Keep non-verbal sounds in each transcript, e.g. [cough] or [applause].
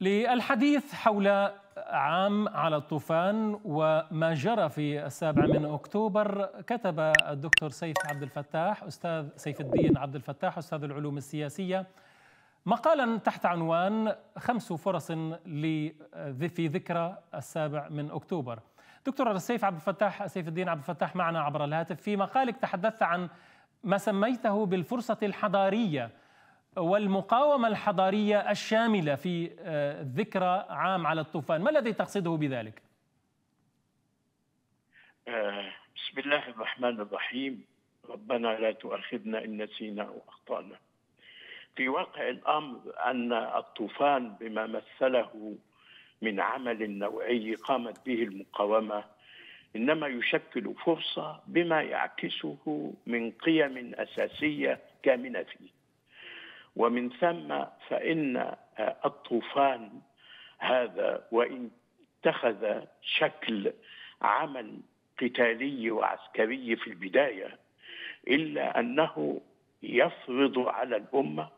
للحديث حول عام على الطوفان وما جرى في السابع من اكتوبر كتب الدكتور سيف عبد الفتاح استاذ سيف الدين عبد الفتاح استاذ العلوم السياسيه مقالا تحت عنوان خمس فرص في ذكرى السابع من اكتوبر. دكتور سيف عبد الفتاح سيف الدين عبد الفتاح معنا عبر الهاتف في مقالك تحدثت عن ما سميته بالفرصه الحضاريه والمقاومة الحضارية الشاملة في آه، ذكرى عام على الطوفان ما الذي تقصده بذلك؟ آه، بسم الله الرحمن الرحيم ربنا لا تؤاخذنا إن نسينا أو أخطأنا في واقع الأمر أن الطوفان بما مثله من عمل نوعي قامت به المقاومة إنما يشكل فرصة بما يعكسه من قيم أساسية كامنة فيه ومن ثم فإن آه، الطوفان هذا وإن اتخذ شكل عمل قتالي وعسكري في البداية إلا أنه يفرض على الأمة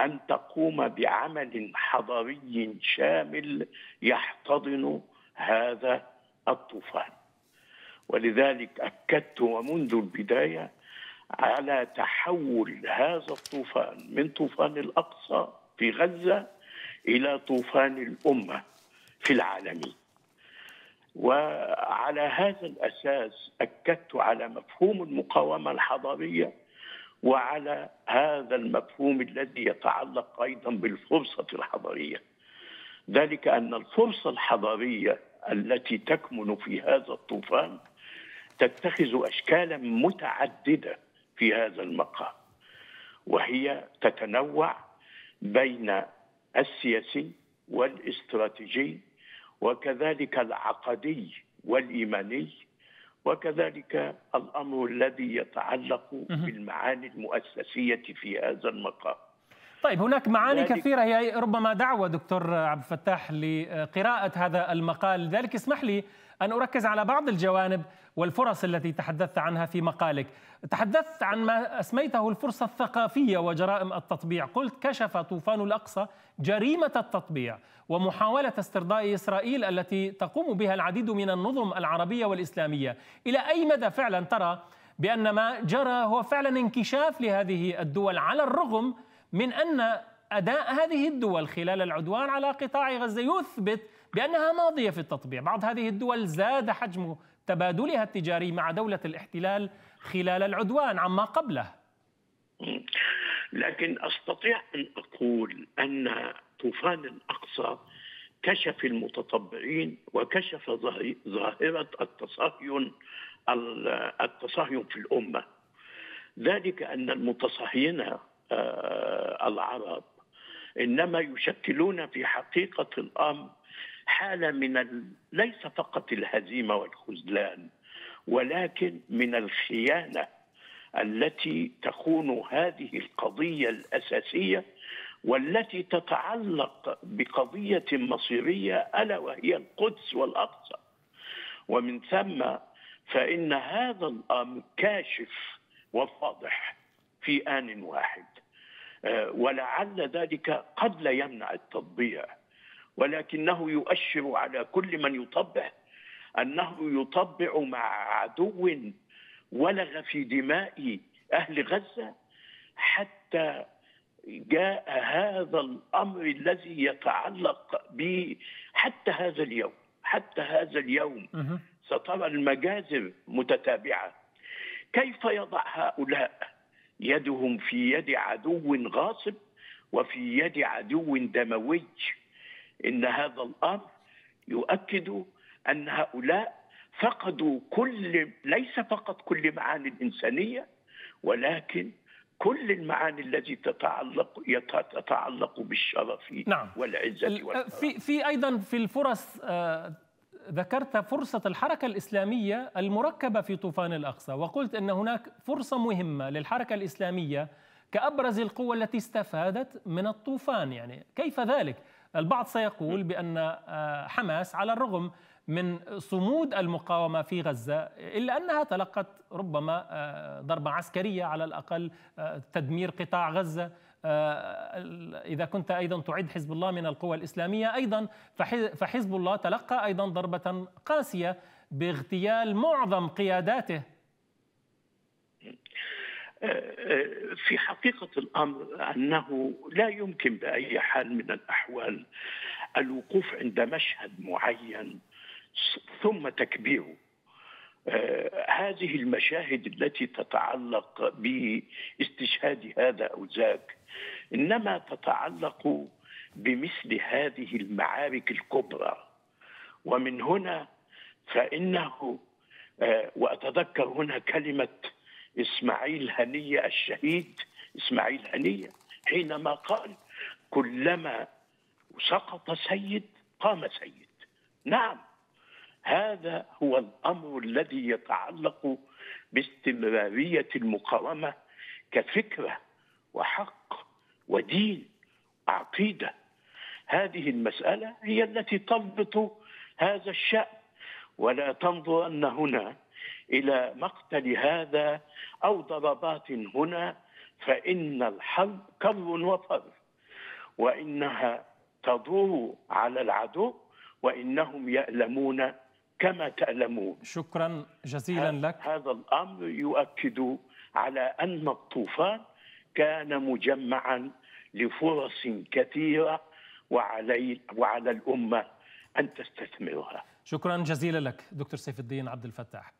أن تقوم بعمل حضاري شامل يحتضن هذا الطوفان ولذلك أكدت ومنذ البداية على تحول هذا الطوفان من طوفان الاقصى في غزه الى طوفان الامه في العالم وعلى هذا الاساس اكدت على مفهوم المقاومه الحضاريه وعلى هذا المفهوم الذي يتعلق ايضا بالفرصه الحضاريه ذلك ان الفرصه الحضاريه التي تكمن في هذا الطوفان تتخذ اشكالا متعدده في هذا المقام وهي تتنوع بين السياسي والاستراتيجي وكذلك العقدي والايماني وكذلك الامر الذي يتعلق بالمعاني المؤسسيه في هذا المقام. طيب هناك معاني كثيره هي ربما دعوه دكتور عبد الفتاح لقراءه هذا المقال، لذلك اسمح لي أن أركز على بعض الجوانب والفرص التي تحدثت عنها في مقالك تحدثت عن ما أسميته الفرصة الثقافية وجرائم التطبيع قلت كشف طوفان الأقصى جريمة التطبيع ومحاولة استرضاء إسرائيل التي تقوم بها العديد من النظم العربية والإسلامية إلى أي مدى فعلا ترى بأن ما جرى هو فعلا انكشاف لهذه الدول على الرغم من أن أداء هذه الدول خلال العدوان على قطاع غزة يثبت بأنها ماضية في التطبيع بعض هذه الدول زاد حجم تبادلها التجاري مع دولة الاحتلال خلال العدوان عما قبله لكن أستطيع أن أقول أن طوفان الأقصى كشف المتطبعين وكشف ظاهرة التصهين التصهين في الأمة ذلك أن المتصهينة آه، العرب إنما يشكلون في حقيقة الأمر حاله من ال... ليس فقط الهزيمه والخذلان ولكن من الخيانه التي تخون هذه القضيه الاساسيه والتي تتعلق بقضيه مصيريه الا وهي القدس والاقصى ومن ثم فان هذا الامر كاشف وفاضح في ان واحد آه، ولعل ذلك قد لا يمنع التطبيع ولكنه يؤشر على كل من يطبع انه يطبع مع عدو ولغ في دماء اهل غزه حتى جاء هذا الامر الذي يتعلق به حتى هذا اليوم حتى هذا اليوم سترى المجازر متتابعه كيف يضع هؤلاء يدهم في يد عدو غاصب وفي يد عدو دموي ان هذا الامر يؤكد ان هؤلاء فقدوا كل ليس فقط كل معاني الانسانيه ولكن كل المعاني التي تتعلق تتعلق بالشرف نعم. والعزه في في ايضا في الفرص آه، ذكرت فرصة الحركة الإسلامية المركبة في طوفان الأقصى وقلت أن هناك فرصة مهمة للحركة الإسلامية كأبرز القوى التي استفادت من الطوفان يعني كيف ذلك؟ البعض سيقول بأن آه، حماس على الرغم من صمود المقاومه في غزه الا انها تلقت ربما آه، ضربه عسكريه على الاقل آه، تدمير قطاع غزه اذا كنت ايضا تعد حزب الله من القوى الاسلاميه ايضا فحزب الله تلقى ايضا ضربه قاسيه باغتيال معظم قياداته في حقيقة الأمر أنه لا يمكن بأي حال من الأحوال الوقوف عند مشهد معين ثم تكبيره آه، هذه المشاهد التي تتعلق باستشهاد هذا أو ذاك إنما تتعلق بمثل هذه المعارك الكبرى ومن هنا فإنه آه، وأتذكر هنا كلمة إسماعيل هنية الشهيد إسماعيل هنية حينما قال كلما سقط سيد قام سيد نعم هذا هو الأمر الذي يتعلق باستمرارية المقاومة كفكرة وحق ودين عقيدة هذه المسألة هي التي تضبط هذا الشأن ولا تنظر أن هنا الى مقتل هذا او ضربات هنا فان الحرب كر وفر وانها تدور على العدو وانهم يألمون كما تألمون شكرا جزيلا لك هذا الامر يؤكد على ان الطوفان كان مجمعا لفرص كثيره وعلي وعلى الامه ان تستثمرها شكرا جزيلا لك دكتور سيف الدين عبد الفتاح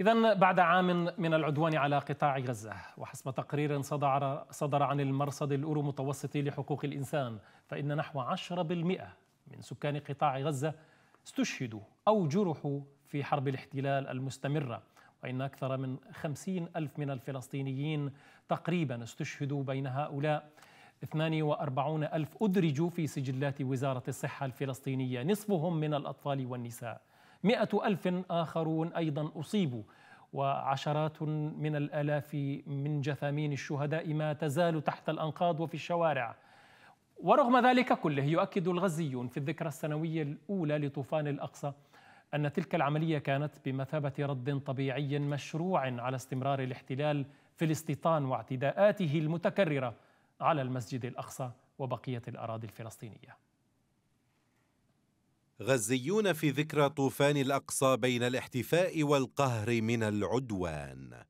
إذا بعد عام من العدوان على قطاع غزة وحسب تقرير صدر صدر عن المرصد الأورو متوسطي لحقوق الإنسان فإن نحو 10% من سكان قطاع غزة استشهدوا أو جرحوا في حرب الاحتلال المستمرة وإن أكثر من 50 ألف من الفلسطينيين تقريبا استشهدوا بين هؤلاء 42 ألف أدرجوا في سجلات وزارة الصحة الفلسطينية نصفهم من الأطفال والنساء مئة ألف آخرون أيضا أصيبوا وعشرات من الآلاف من جثامين الشهداء ما تزال تحت الأنقاض وفي الشوارع ورغم ذلك كله يؤكد الغزيون في الذكرى السنوية الأولى لطوفان الأقصى أن تلك العملية كانت بمثابة رد طبيعي مشروع على استمرار الاحتلال في الاستيطان واعتداءاته المتكررة على المسجد الأقصى وبقية الأراضي الفلسطينية غزيون في ذكرى طوفان الاقصى بين الاحتفاء والقهر من العدوان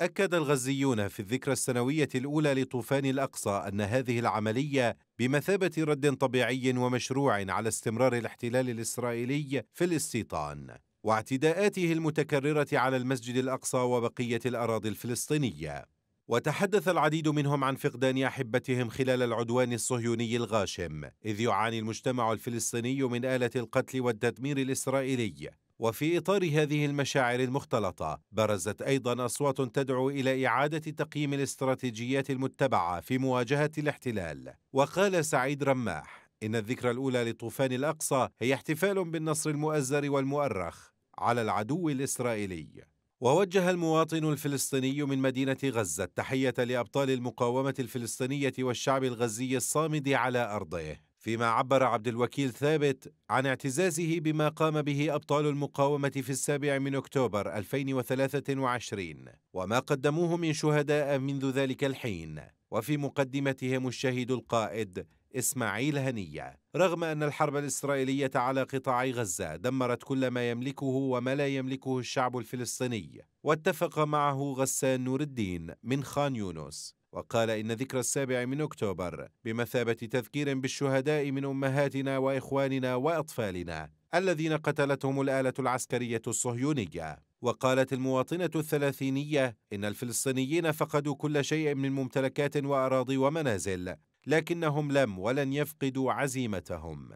اكد الغزيون في الذكرى السنويه الاولى لطوفان الاقصى ان هذه العمليه بمثابه رد طبيعي ومشروع على استمرار الاحتلال الاسرائيلي في الاستيطان واعتداءاته المتكرره على المسجد الاقصى وبقيه الاراضي الفلسطينيه وتحدث العديد منهم عن فقدان احبتهم خلال العدوان الصهيوني الغاشم اذ يعاني المجتمع الفلسطيني من اله القتل والتدمير الاسرائيلي وفي اطار هذه المشاعر المختلطه برزت ايضا اصوات تدعو الى اعاده تقييم الاستراتيجيات المتبعه في مواجهه الاحتلال وقال سعيد رماح ان الذكرى الاولى لطوفان الاقصى هي احتفال بالنصر المؤزر والمؤرخ على العدو الاسرائيلي ووجه المواطن الفلسطيني من مدينة غزة التحية لأبطال المقاومة الفلسطينية والشعب الغزي الصامد على أرضه فيما عبر عبد الوكيل ثابت عن اعتزازه بما قام به أبطال المقاومة في السابع من أكتوبر 2023 وما قدموه من شهداء منذ ذلك الحين وفي مقدمتهم الشهيد القائد إسماعيل هنية رغم أن الحرب الإسرائيلية على قطاع غزة دمرت كل ما يملكه وما لا يملكه الشعب الفلسطيني واتفق معه غسان نور الدين من خان يونس وقال إن ذكرى السابع من أكتوبر بمثابة تذكير بالشهداء من أمهاتنا وإخواننا وأطفالنا الذين قتلتهم الآلة العسكرية الصهيونية وقالت المواطنة الثلاثينية إن الفلسطينيين فقدوا كل شيء من ممتلكات وأراضي ومنازل لكنهم لم ولن يفقدوا عزيمتهم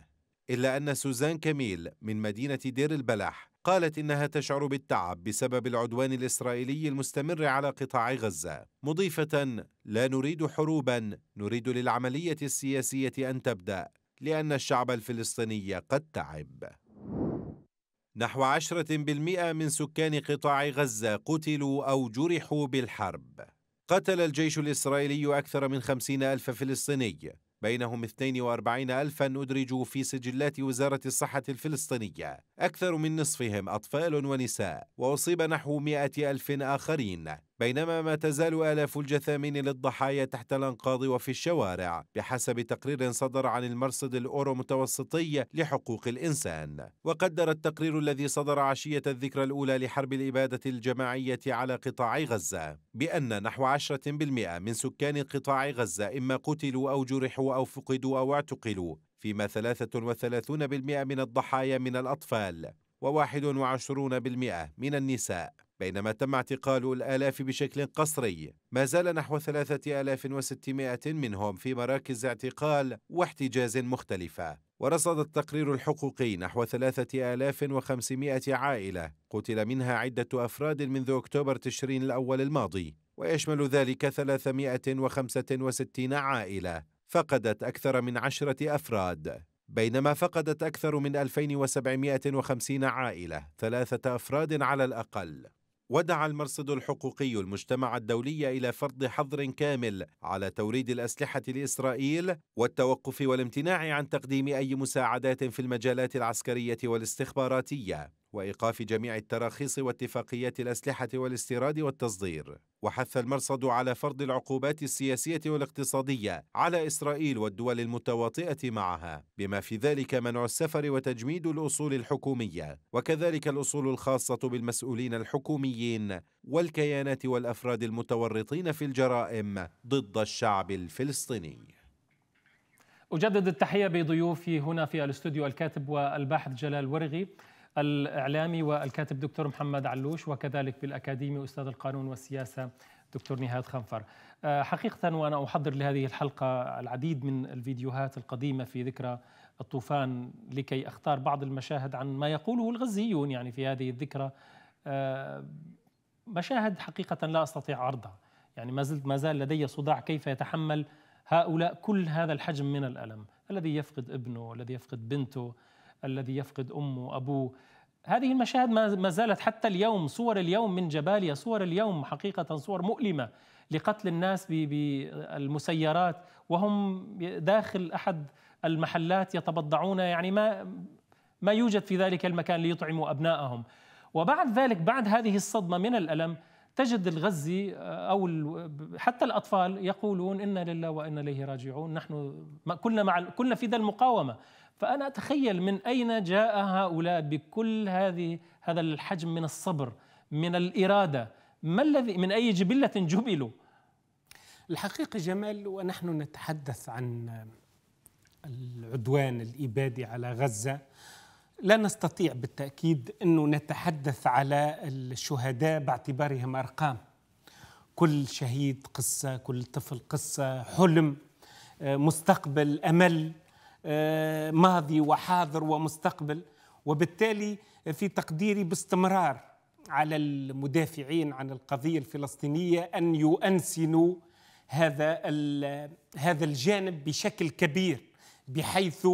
الا ان سوزان كميل من مدينه دير البلح قالت انها تشعر بالتعب بسبب العدوان الاسرائيلي المستمر على قطاع غزه مضيفه لا نريد حروبا نريد للعمليه السياسيه ان تبدا لان الشعب الفلسطيني قد تعب نحو عشرة بالمئة من سكان قطاع غزة قتلوا أو جرحوا بالحرب قتل الجيش الإسرائيلي أكثر من خمسين ألف فلسطيني بينهم 42 ألفا أدرجوا في سجلات وزارة الصحة الفلسطينية أكثر من نصفهم أطفال ونساء وأصيب نحو 100 ألف آخرين بينما ما تزال آلاف الجثامين للضحايا تحت الأنقاض وفي الشوارع بحسب تقرير صدر عن المرصد الأورو متوسطي لحقوق الإنسان وقدر التقرير الذي صدر عشية الذكرى الأولى لحرب الإبادة الجماعية على قطاع غزة بأن نحو 10% من سكان قطاع غزة إما قتلوا أو جرحوا أو فقدوا أو اعتقلوا فيما 33% من الضحايا من الأطفال و21% من النساء بينما تم اعتقال الآلاف بشكل قسري ما زال نحو 3600 منهم في مراكز اعتقال واحتجاز مختلفة ورصد التقرير الحقوقي نحو 3500 عائلة قتل منها عدة أفراد منذ أكتوبر تشرين الأول الماضي ويشمل ذلك 365 عائلة فقدت أكثر من عشرة أفراد بينما فقدت أكثر من 2750 عائلة ثلاثة أفراد على الأقل ودعا المرصد الحقوقي المجتمع الدولي الى فرض حظر كامل على توريد الاسلحه لاسرائيل والتوقف والامتناع عن تقديم اي مساعدات في المجالات العسكريه والاستخباراتيه وايقاف جميع التراخيص واتفاقيات الاسلحه والاستيراد والتصدير وحث المرصد على فرض العقوبات السياسيه والاقتصاديه على اسرائيل والدول المتواطئه معها بما في ذلك منع السفر وتجميد الاصول الحكوميه وكذلك الاصول الخاصه بالمسؤولين الحكوميين والكيانات والافراد المتورطين في الجرائم ضد الشعب الفلسطيني أجدد التحية بضيوفي هنا في الاستوديو الكاتب والباحث جلال ورغي الإعلامي والكاتب دكتور محمد علوش وكذلك بالأكاديمي أستاذ القانون والسياسة دكتور نهاد خنفر آه، حقيقة وأنا أحضر لهذه الحلقة العديد من الفيديوهات القديمة في ذكرى الطوفان لكي أختار بعض المشاهد عن ما يقوله الغزيون يعني في هذه الذكرى آه، مشاهد حقيقة لا أستطيع عرضها يعني ما زلت ما زال لدي صداع كيف يتحمل هؤلاء كل هذا الحجم من الألم الذي يفقد ابنه الذي يفقد بنته الذي يفقد امه وابوه هذه المشاهد ما زالت حتى اليوم صور اليوم من جباليا صور اليوم حقيقة صور مؤلمة لقتل الناس بالمسيرات وهم داخل أحد المحلات يتبضعون يعني ما ما يوجد في ذلك المكان ليطعموا أبنائهم وبعد ذلك بعد هذه الصدمة من الألم تجد الغزي آه، أو حتى الأطفال يقولون إنا لله وإنا إليه راجعون نحن كلنا مع كلنا في ذا المقاومة فأنا أتخيل من أين جاء هؤلاء بكل هذه هذا الحجم من الصبر من الإرادة ما الذي من أي جبلة جبلوا الحقيقة جمال ونحن نتحدث عن العدوان الإبادي على غزة لا نستطيع بالتأكيد أنه نتحدث على الشهداء باعتبارهم أرقام كل شهيد قصة كل طفل قصة حلم مستقبل أمل آه، ماضي وحاضر ومستقبل وبالتالي في تقديري باستمرار على المدافعين عن القضيه الفلسطينيه ان يؤنسنوا هذا هذا الجانب بشكل كبير بحيث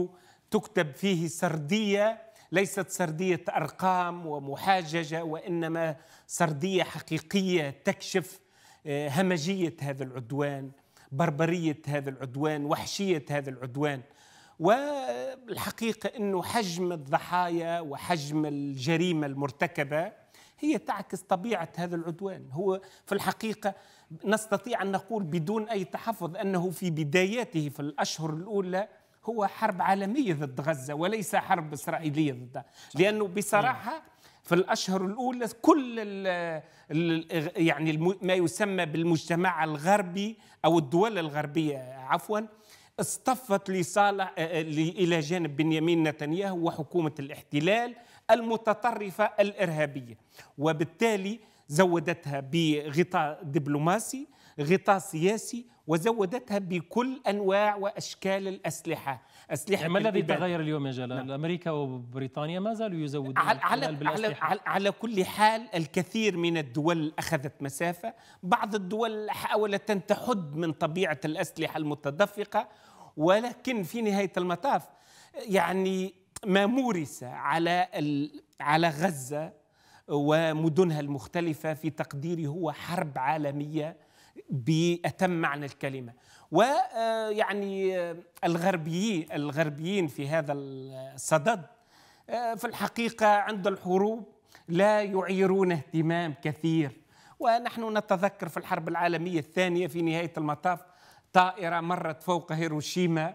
تكتب فيه سرديه ليست سرديه ارقام ومحاججه وانما سرديه حقيقيه تكشف آه، همجيه هذا العدوان بربريه هذا العدوان وحشيه هذا العدوان والحقيقة أنه حجم الضحايا وحجم الجريمة المرتكبة هي تعكس طبيعة هذا العدوان هو في الحقيقة نستطيع أن نقول بدون أي تحفظ أنه في بداياته في الأشهر الأولى هو حرب عالمية ضد غزة وليس حرب إسرائيلية ضدها لأنه بصراحة نعم. في الأشهر الأولى كل ال الـ يعني ما يسمى بالمجتمع الغربي أو الدول الغربية عفوا اصطفت لصالح آه، آه، الى جانب بنيامين نتنياهو وحكومه الاحتلال المتطرفه الارهابيه وبالتالي زودتها بغطاء دبلوماسي غطاء سياسي وزودتها بكل انواع واشكال الاسلحه اسلحه إيه، ما الذي تغير اليوم يا جلال نعم. امريكا وبريطانيا ما زالوا يزودون على على, على على كل حال الكثير من الدول اخذت مسافه بعض الدول حاولت ان تحد من طبيعه الاسلحه المتدفقه ولكن في نهايه المطاف يعني ما مورس على على غزه ومدنها المختلفه في تقديري هو حرب عالميه باتم معنى الكلمه ويعني الغربيين الغربيين في هذا الصدد في الحقيقه عند الحروب لا يعيرون اهتمام كثير ونحن نتذكر في الحرب العالميه الثانيه في نهايه المطاف طائرة مرت فوق هيروشيما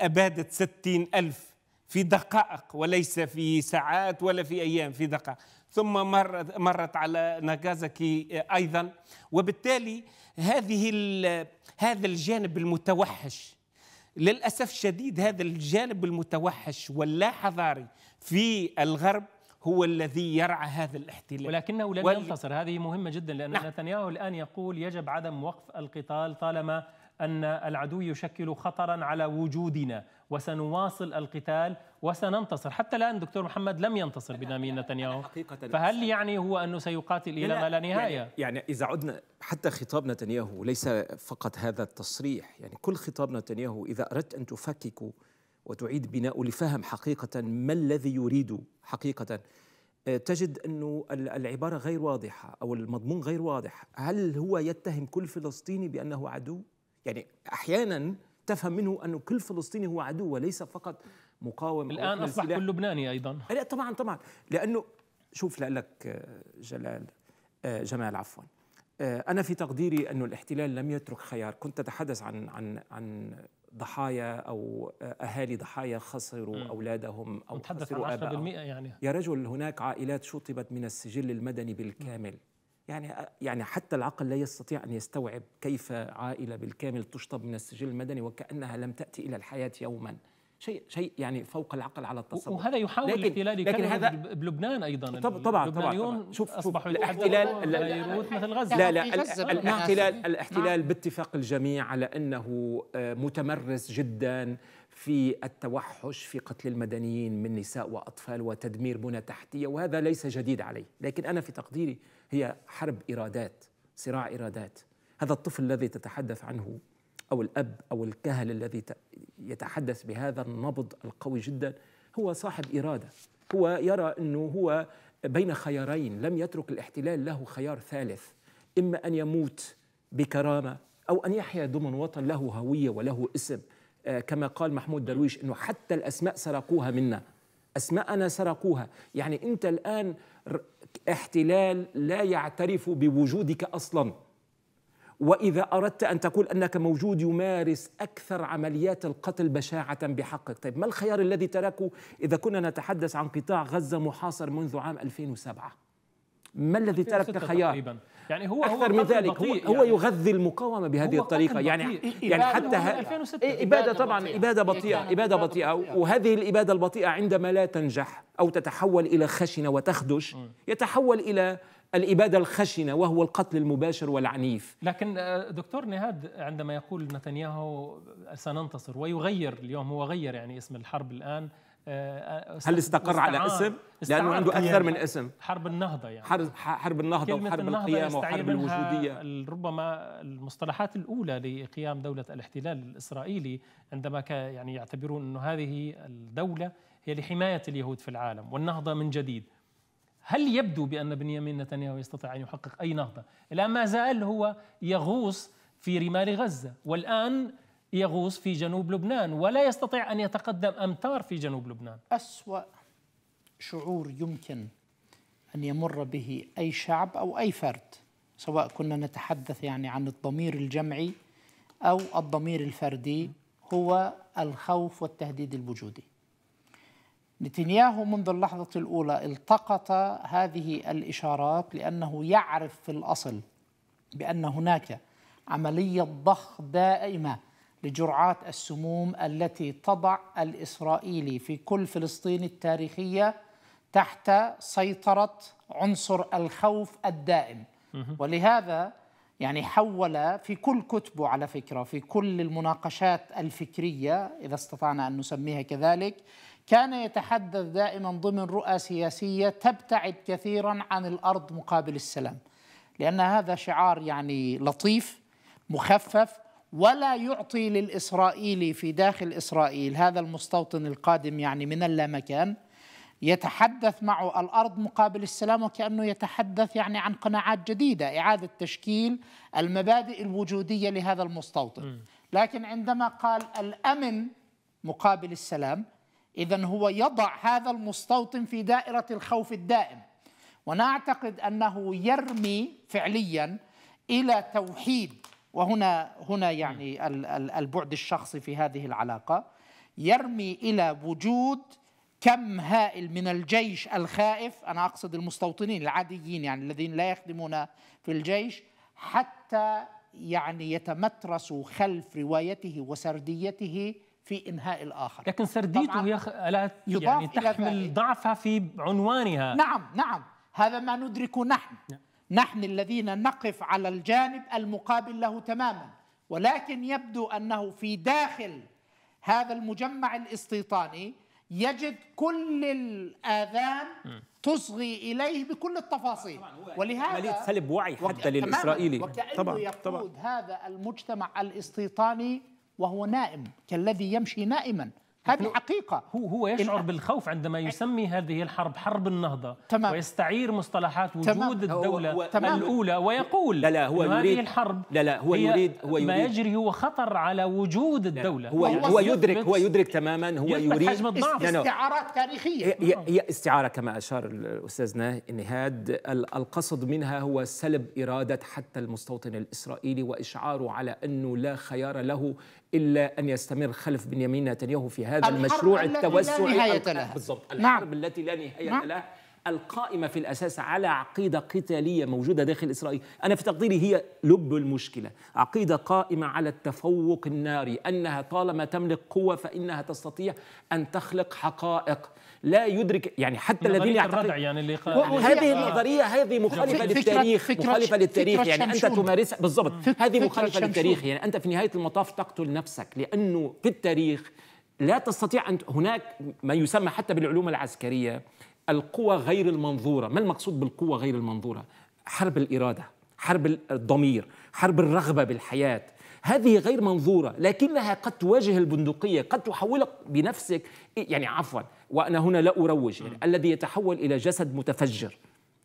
أبادت ستين ألف في دقائق وليس في ساعات ولا في أيام في دقائق ثم مرت, مرت على ناغازاكي أيضا وبالتالي هذه هذا الجانب المتوحش للأسف الشديد هذا الجانب المتوحش واللا حضاري في الغرب هو الذي يرعى هذا الاحتلال ولكنه لن ينتصر هذه مهمة جدا لأن نعم. نتنياهو الآن يقول يجب عدم وقف القتال طالما أن العدو يشكل خطرا على وجودنا وسنواصل القتال وسننتصر حتى الآن دكتور محمد لم ينتصر بنيامين نتنياهو فهل يعني هو أنه سيقاتل إلى ما لا يعني- نهاية يعني, يعني إذا عدنا حتى خطاب نتنياهو ليس فقط هذا التصريح يعني كل خطاب نتنياهو إذا أردت أن تفككه وتعيد بناء لفهم حقيقة ما الذي يريد حقيقة آه، تجد أنه العبارة غير واضحة أو المضمون غير واضح هل هو يتهم كل فلسطيني بأنه عدو؟ يعني احيانا تفهم منه انه كل فلسطيني هو عدو وليس فقط مقاوم الان اصبح كل لبناني ايضا لا طبعا طبعا لانه شوف لك آه، جلال آه، جمال عفوا آه، انا في تقديري انه الاحتلال لم يترك خيار كنت اتحدث عن عن عن ضحايا او اهالي ضحايا خسروا م. اولادهم او خسروا عن 10% يعني يا رجل هناك عائلات شطبت من السجل المدني بالكامل م. يعني يعني حتى العقل لا يستطيع ان يستوعب كيف عائله بالكامل تشطب من السجل المدني وكانها لم تاتي الى الحياه يوما شيء شيء يعني فوق العقل على التصور وهذا يحاول لكن احتلال لكن هذا بلبنان ايضا طبعا طبعا طبعا شوف شوف الاحتلال بيروت مثل غزه لا لا الاحتلال نعم. الاحتلال باتفاق الجميع على انه آه، متمرس جدا في التوحش في قتل المدنيين من نساء واطفال وتدمير بنى تحتيه وهذا ليس جديد عليه لكن انا في تقديري هي حرب إرادات صراع إرادات هذا الطفل الذي تتحدث عنه أو الأب أو الكهل الذي يتحدث بهذا النبض القوي جدا هو صاحب إرادة هو يرى أنه هو بين خيارين لم يترك الاحتلال له خيار ثالث إما أن يموت بكرامة أو أن يحيا ضمن وطن له هوية وله اسم آه، كما قال محمود درويش أنه حتى الأسماء سرقوها منا أسماءنا سرقوها يعني أنت الآن احتلال لا يعترف بوجودك اصلا واذا اردت ان تقول انك موجود يمارس اكثر عمليات القتل بشاعه بحقك طيب ما الخيار الذي تركه اذا كنا نتحدث عن قطاع غزه محاصر منذ عام 2007 ما الذي ترك خيار تقريباً. يعني هو اكثر هو من ذلك هو, يعني هو يغذي المقاومه بهذه الطريقه يعني يعني حتى إيه، اباده طبعا إيه، اباده بطيئه اباده بطيئه وهذه الاباده البطيئه عندما لا تنجح او تتحول الى خشنه وتخدش يتحول الى الإبادة الخشنة وهو القتل المباشر والعنيف لكن آه، دكتور نهاد عندما يقول نتنياهو سننتصر ويغير اليوم هو غير يعني اسم الحرب الآن آه، هل استقر على اسم؟ لانه عنده اكثر من اسم حرب النهضه يعني حرب حرب النهضه وحرب النهضة القيامه وحرب الوجوديه ربما المصطلحات الاولى لقيام دوله الاحتلال الاسرائيلي عندما كان يعني يعتبرون انه هذه الدوله هي لحمايه اليهود في العالم والنهضه من جديد هل يبدو بان بنيامين نتنياهو يستطيع ان يحقق اي نهضه؟ الان ما زال هو يغوص في رمال غزه والان يغوص في جنوب لبنان ولا يستطيع أن يتقدم أمتار في جنوب لبنان أسوأ شعور يمكن أن يمر به أي شعب أو أي فرد سواء كنا نتحدث يعني عن الضمير الجمعي أو الضمير الفردي هو الخوف والتهديد الوجودي نتنياهو منذ اللحظة الأولى التقط هذه الإشارات لأنه يعرف في الأصل بأن هناك عملية ضخ دائمة لجرعات السموم التي تضع الإسرائيلي في كل فلسطين التاريخية تحت سيطرة عنصر الخوف الدائم ولهذا يعني حول في كل كتبه على فكرة في كل المناقشات الفكرية إذا استطعنا أن نسميها كذلك كان يتحدث دائما ضمن رؤى سياسية تبتعد كثيرا عن الأرض مقابل السلام لأن هذا شعار يعني لطيف مخفف ولا يعطي للإسرائيلي في داخل إسرائيل هذا المستوطن القادم يعني من اللامكان يتحدث معه الأرض مقابل السلام وكأنه يتحدث يعني عن قناعات جديدة إعادة تشكيل المبادئ الوجودية لهذا المستوطن لكن عندما قال الأمن مقابل السلام إذا هو يضع هذا المستوطن في دائرة الخوف الدائم ونعتقد أنه يرمي فعليا إلى توحيد وهنا هنا يعني البعد الشخصي في هذه العلاقة يرمي إلى وجود كم هائل من الجيش الخائف أنا أقصد المستوطنين العاديين يعني الذين لا يخدمون في الجيش حتى يعني يتمترسوا خلف روايته وسرديته في انهاء الاخر لكن سرديته يخ... لا يعني تحمل ضعفها في عنوانها نعم نعم هذا ما ندرك نحن نعم. نحن الذين نقف على الجانب المقابل له تماما ولكن يبدو انه في داخل هذا المجمع الاستيطاني يجد كل الاذان تصغي اليه بكل التفاصيل ولهذا عمليه سلب وعي حتى للاسرائيلي طبعا يقود هذا المجتمع الاستيطاني وهو نائم كالذي يمشي نائما هذه حقيقة هو هو يشعر بالخوف عندما يسمي هذه الحرب حرب النهضة تمام ويستعير مصطلحات وجود تمام الدولة هو تمام الأولى ويقول لا لا هو يريد هذه الحرب لا لا هو يريد هو يريد ما يجري هو خطر على وجود الدولة هو هو يدرك هو يدرك تماما هو يريد حجم الضعف استعارات تاريخية هي استعارة كما أشار الأستاذ نهاد القصد منها هو سلب إرادة حتى المستوطن الإسرائيلي وإشعاره على أنه لا خيار له إلا أن يستمر خلف بنيامين نتنياهو في هذا المشروع التوسعي بالضبط الحرب نعم. التي لا نهاية نعم. لها القائمة في الأساس على عقيدة قتالية موجودة داخل إسرائيل أنا في تقديري هي لب المشكلة عقيدة قائمة على التفوق الناري أنها طالما تملك قوة فإنها تستطيع أن تخلق حقائق لا يدرك يعني حتى الذين يعتقد يعني اللي قال هذه النظريه آه. يعني هذه مخالفه للتاريخ مخالفه للتاريخ يعني انت تمارسها بالضبط هذه مخالفه للتاريخ يعني انت في نهايه المطاف تقتل نفسك لانه في التاريخ لا تستطيع ان هناك ما يسمى حتى بالعلوم العسكريه القوى غير المنظوره ما المقصود بالقوه غير المنظوره حرب الاراده حرب الضمير حرب الرغبه بالحياه هذه غير منظورة لكنها قد تواجه البندقية قد تحولك بنفسك يعني عفوا وأنا هنا لا أروج يعني الذي يتحول إلى جسد متفجر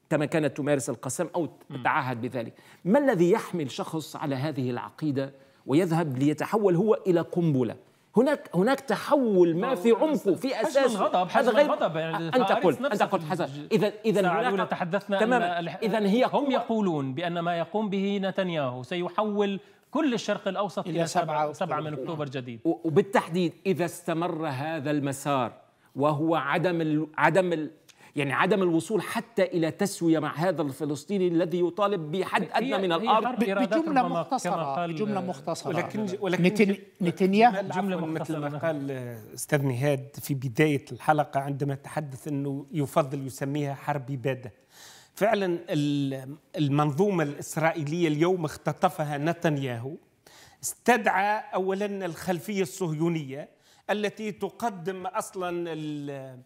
كما كانت تمارس القسم أو تتعهد بذلك ما الذي يحمل شخص على هذه العقيدة ويذهب ليتحول هو إلى قنبلة هناك هناك تحول ما في عمقه في اساسه هذا غير غضب يعني انت قلت انت قلت اذا اذا تحدثنا تماما اذا هي هم يقولون بان ما يقوم به نتنياهو سيحول كل الشرق الأوسط إلى 7 7 من أكتوبر جديد وبالتحديد إذا استمر هذا المسار وهو عدم ال عدم ال يعني عدم الوصول حتى الى تسويه مع هذا الفلسطيني الذي يطالب بحد ادنى من الارض بجمله مختصره بجمله مختصره ولكن ولكن نتنياهو جمله مثل ما قال استاذ نهاد في بدايه الحلقه عندما تحدث انه يفضل يسميها حرب اباده فعلا المنظومة الإسرائيلية اليوم اختطفها نتنياهو استدعى أولا الخلفية الصهيونية التي تقدم أصلا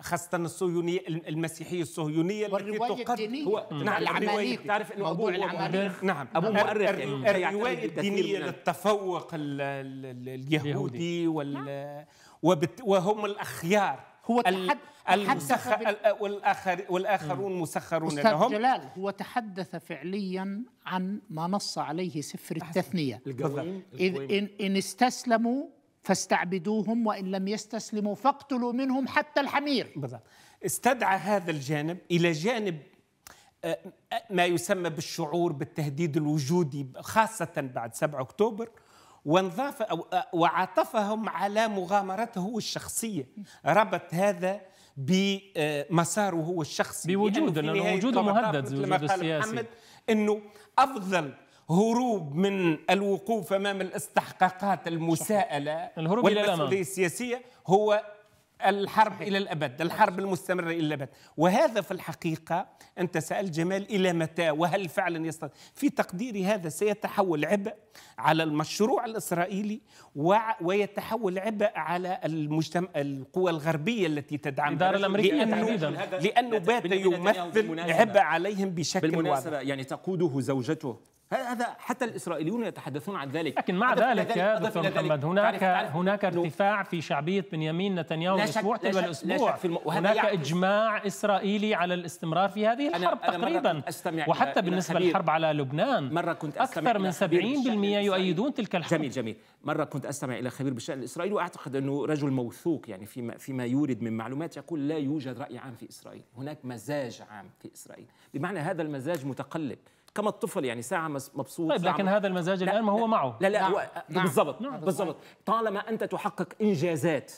خاصة الصهيونية المسيحية الصهيونية التي تقدم هو نعم الرواية تعرف انه ابو نعم ابو مؤرخ الرواية يعني، الدينية للتفوق اليهودي وال نعم. وهم الاخيار هو تحد المسخ... والآخر والآخرون مسخرون أستاذ لهم جلال هو تحدث فعليا عن ما نص عليه سفر التثنية إذ إن, إن استسلموا فاستعبدوهم وإن لم يستسلموا فاقتلوا منهم حتى الحمير بالضبط استدعى هذا الجانب إلى جانب آه، ما يسمى بالشعور بالتهديد الوجودي خاصة بعد 7 أكتوبر وانضاف آه، وعاطفهم على مغامرته الشخصية ربط هذا بمساره هو الشخصي بوجوده يعني لانه وجوده مهدد وجوده السياسي انه افضل هروب من الوقوف امام الاستحقاقات المساءله الهروب والمسؤوليه السياسيه هو الحرب صحيح. إلى الأبد الحرب المستمرة إلى الأبد وهذا في الحقيقة أنت سأل جمال إلى متى وهل فعلا يستطيع في تقديري هذا سيتحول عبء على المشروع الإسرائيلي ويتحول عبء على المجتمع القوى الغربية التي تدعم الإدارة الأمريكية لأنه, لأنه بات يمثل عبء عليهم بشكل بالمناسبة واضح. يعني تقوده زوجته هذا حتى الاسرائيليون يتحدثون عن ذلك لكن مع ذلك يا دكتور محمد هناك هناك ارتفاع في شعبيه بنيامين نتنياهو الاسبوع تلو الاسبوع هناك يعني اجماع اسرائيلي على الاستمرار في هذه الحرب أنا تقريبا أنا وحتى بالنسبه للحرب على لبنان مرة كنت أستمع اكثر من 70% يؤيدون تلك الحرب جميل جميل مره كنت استمع الى خبير بالشان الاسرائيلي واعتقد انه رجل موثوق يعني فيما فيما يورد من معلومات يقول لا يوجد راي عام في اسرائيل هناك مزاج عام في اسرائيل بمعنى هذا المزاج متقلب كما الطفل يعني ساعه مبسوط طيب لكن ساعة هذا المزاج الان ما هو معه لا لا نعم. نعم. بالضبط نعم. بالضبط طالما انت تحقق انجازات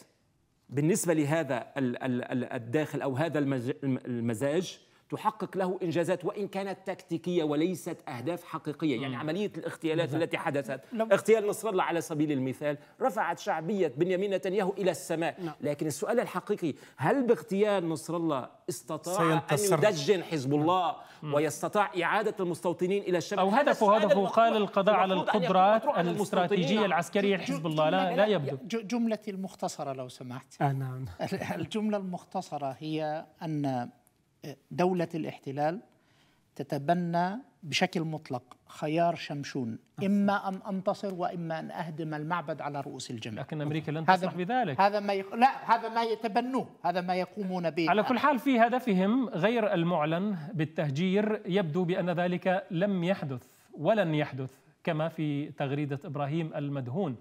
بالنسبه لهذا الداخل او هذا المزاج تحقق له انجازات وان كانت تكتيكيه وليست اهداف حقيقيه، يعني عمليه الاغتيالات التي حدثت، نعم. اغتيال نصر الله على سبيل المثال رفعت شعبيه بنيامين نتنياهو الى السماء، نعم. لكن السؤال الحقيقي هل باغتيال نصر الله استطاع ان يدجن حزب نعم. الله ويستطاع اعاده المستوطنين الى الشمال او هدفه هدفه قال القضاء على القدرات الاستراتيجيه العسكريه لحزب الله لا لا يبدو جملتي المختصره لو سمحت آه، نعم [laughs] الجمله المختصره هي ان دولة الاحتلال تتبنى بشكل مطلق خيار شمشون اما ان انتصر واما ان اهدم المعبد على رؤوس الجميع لكن امريكا لن تسمح بذلك هذا ما يق... لا هذا ما يتبنوه هذا ما يقومون به على كل حال في هدفهم غير المعلن بالتهجير يبدو بان ذلك لم يحدث ولن يحدث كما في تغريده ابراهيم المدهون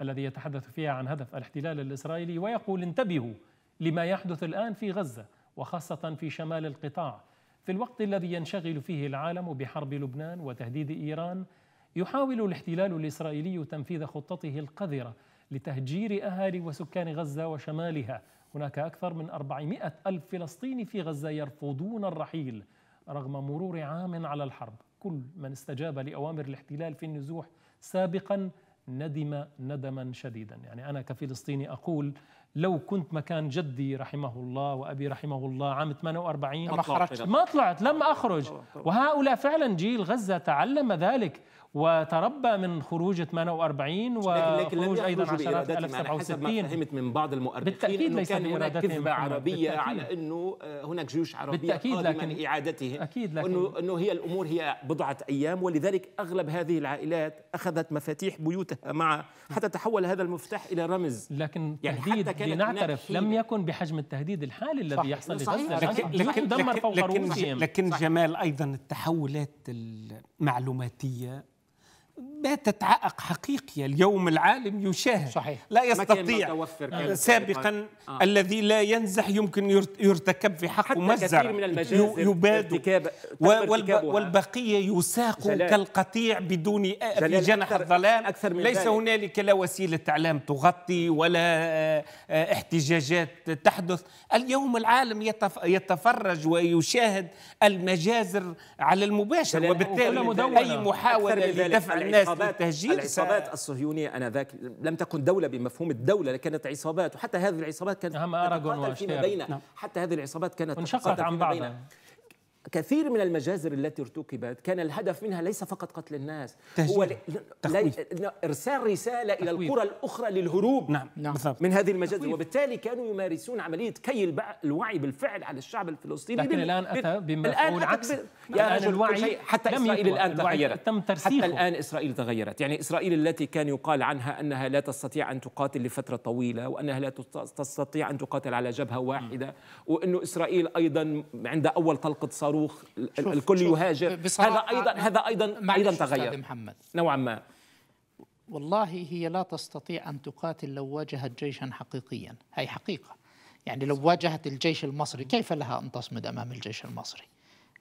الذي يتحدث فيها عن هدف الاحتلال الاسرائيلي ويقول انتبهوا لما يحدث الان في غزه وخاصة في شمال القطاع في الوقت الذي ينشغل فيه العالم بحرب لبنان وتهديد إيران يحاول الاحتلال الإسرائيلي تنفيذ خطته القذرة لتهجير أهالي وسكان غزة وشمالها هناك أكثر من 400 ألف فلسطيني في غزة يرفضون الرحيل رغم مرور عام على الحرب كل من استجاب لأوامر الاحتلال في النزوح سابقا ندم ندما شديدا يعني أنا كفلسطيني أقول لو كنت مكان جدي رحمه الله وابي رحمه الله عام 48 ما خرجت ما طلعت لم اخرج وهؤلاء فعلا جيل غزه تعلم ذلك وتربى من خروج 48 وخروج ايضا عشرات يعني الاف 67 فهمت من بعض المؤرخين بالتاكيد ليس كان هناك كذبه عربيه بالتأكيد. على انه آه، هناك جيوش عربيه بالتاكيد لكن اعادتهم اكيد لكن انه انه هي الامور هي بضعه ايام ولذلك اغلب هذه العائلات اخذت مفاتيح بيوتها مع حتى تحول هذا المفتاح الى رمز لكن يعني حتى كانت لنعترف لم يكن بحجم التهديد الحالي الذي يحصل صحيح. لكن لكن لكن, لكن, لكن جمال ايضا التحولات المعلوماتيه باتت عائق حقيقي اليوم العالم يشاهد صحيح. لا يستطيع آه، سابقا آه. الذي لا ينزح يمكن يرتكب في حقه مزر يباد والبقية يساق كالقطيع بدون في جنح الظلام أكثر من ليس هنالك لا وسيلة إعلام تغطي ولا آه، آه، احتجاجات تحدث اليوم العالم يتف يتفرج ويشاهد المجازر على المباشر وبالتالي أي محاولة لدفع الناس للتهجير العصابات س... الصهيونيه أنا ذاك لم تكن دوله بمفهوم الدوله كانت عصابات وحتى هذه العصابات كانت تتقاتل فيما بين نعم. حتى هذه العصابات كانت انشقت عن بعضها كثير من المجازر التي ارتكبت كان الهدف منها ليس فقط قتل الناس تهجير. هو تخويف. ارسال رساله تخويف. الى القرى الاخرى للهروب نعم. نعم. من هذه المجازر تخويف. وبالتالي كانوا يمارسون عمليه كي الوعي بالفعل على الشعب الفلسطيني لكن الان اتى بمفعول عكس يعني يا يعني الوعي حتى لم اسرائيل الان تغيرت تم ترسيخه. حتى الان اسرائيل تغيرت يعني اسرائيل التي كان يقال عنها انها لا تستطيع ان تقاتل لفتره طويله وانها لا تستطيع ان تقاتل على جبهه واحده وانه اسرائيل ايضا عند اول طلقه صاروخ الصاروخ الكل شوف يهاجر هذا ايضا هذا ايضا ايضا تغير محمد نوعا ما والله هي لا تستطيع ان تقاتل لو واجهت جيشا حقيقيا هي حقيقه يعني لو واجهت الجيش المصري كيف لها ان تصمد امام الجيش المصري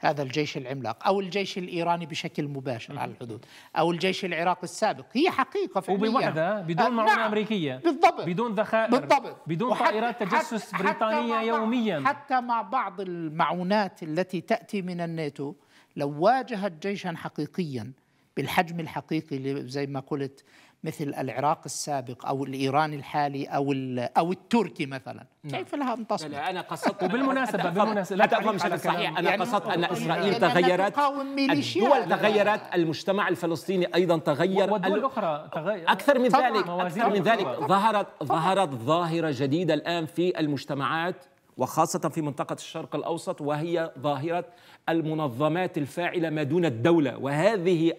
هذا الجيش العملاق أو الجيش الإيراني بشكل مباشر على الحدود أو الجيش العراقي السابق هي حقيقة فعليا وبوحدة بدون آه، معونة نعم أمريكية بالضبط بدون ذخائر بالضبط بدون طائرات تجسس حتى بريطانية حتى يوميا حتى مع بعض المعونات التي تأتي من الناتو لو واجهت جيشا حقيقيا بالحجم الحقيقي زي ما قلت مثل العراق السابق او الايراني الحالي او او التركي مثلا نعم. كيف لها ان تصمت؟ لا انا قصدت وبالمناسبه [laughs] بالمناسبه لا تفهم بشكل صحيح انا يعني قصدت ان اسرائيل تغيرت الدول تغيرت المجتمع الفلسطيني ايضا تغير والدول الاخرى تغير اكثر من ذلك اكثر من ذلك ظهرت ظهرت ظاهره جديده الان في المجتمعات وخاصة في منطقة الشرق الأوسط وهي ظاهرة المنظمات الفاعله ما دون الدوله وهذه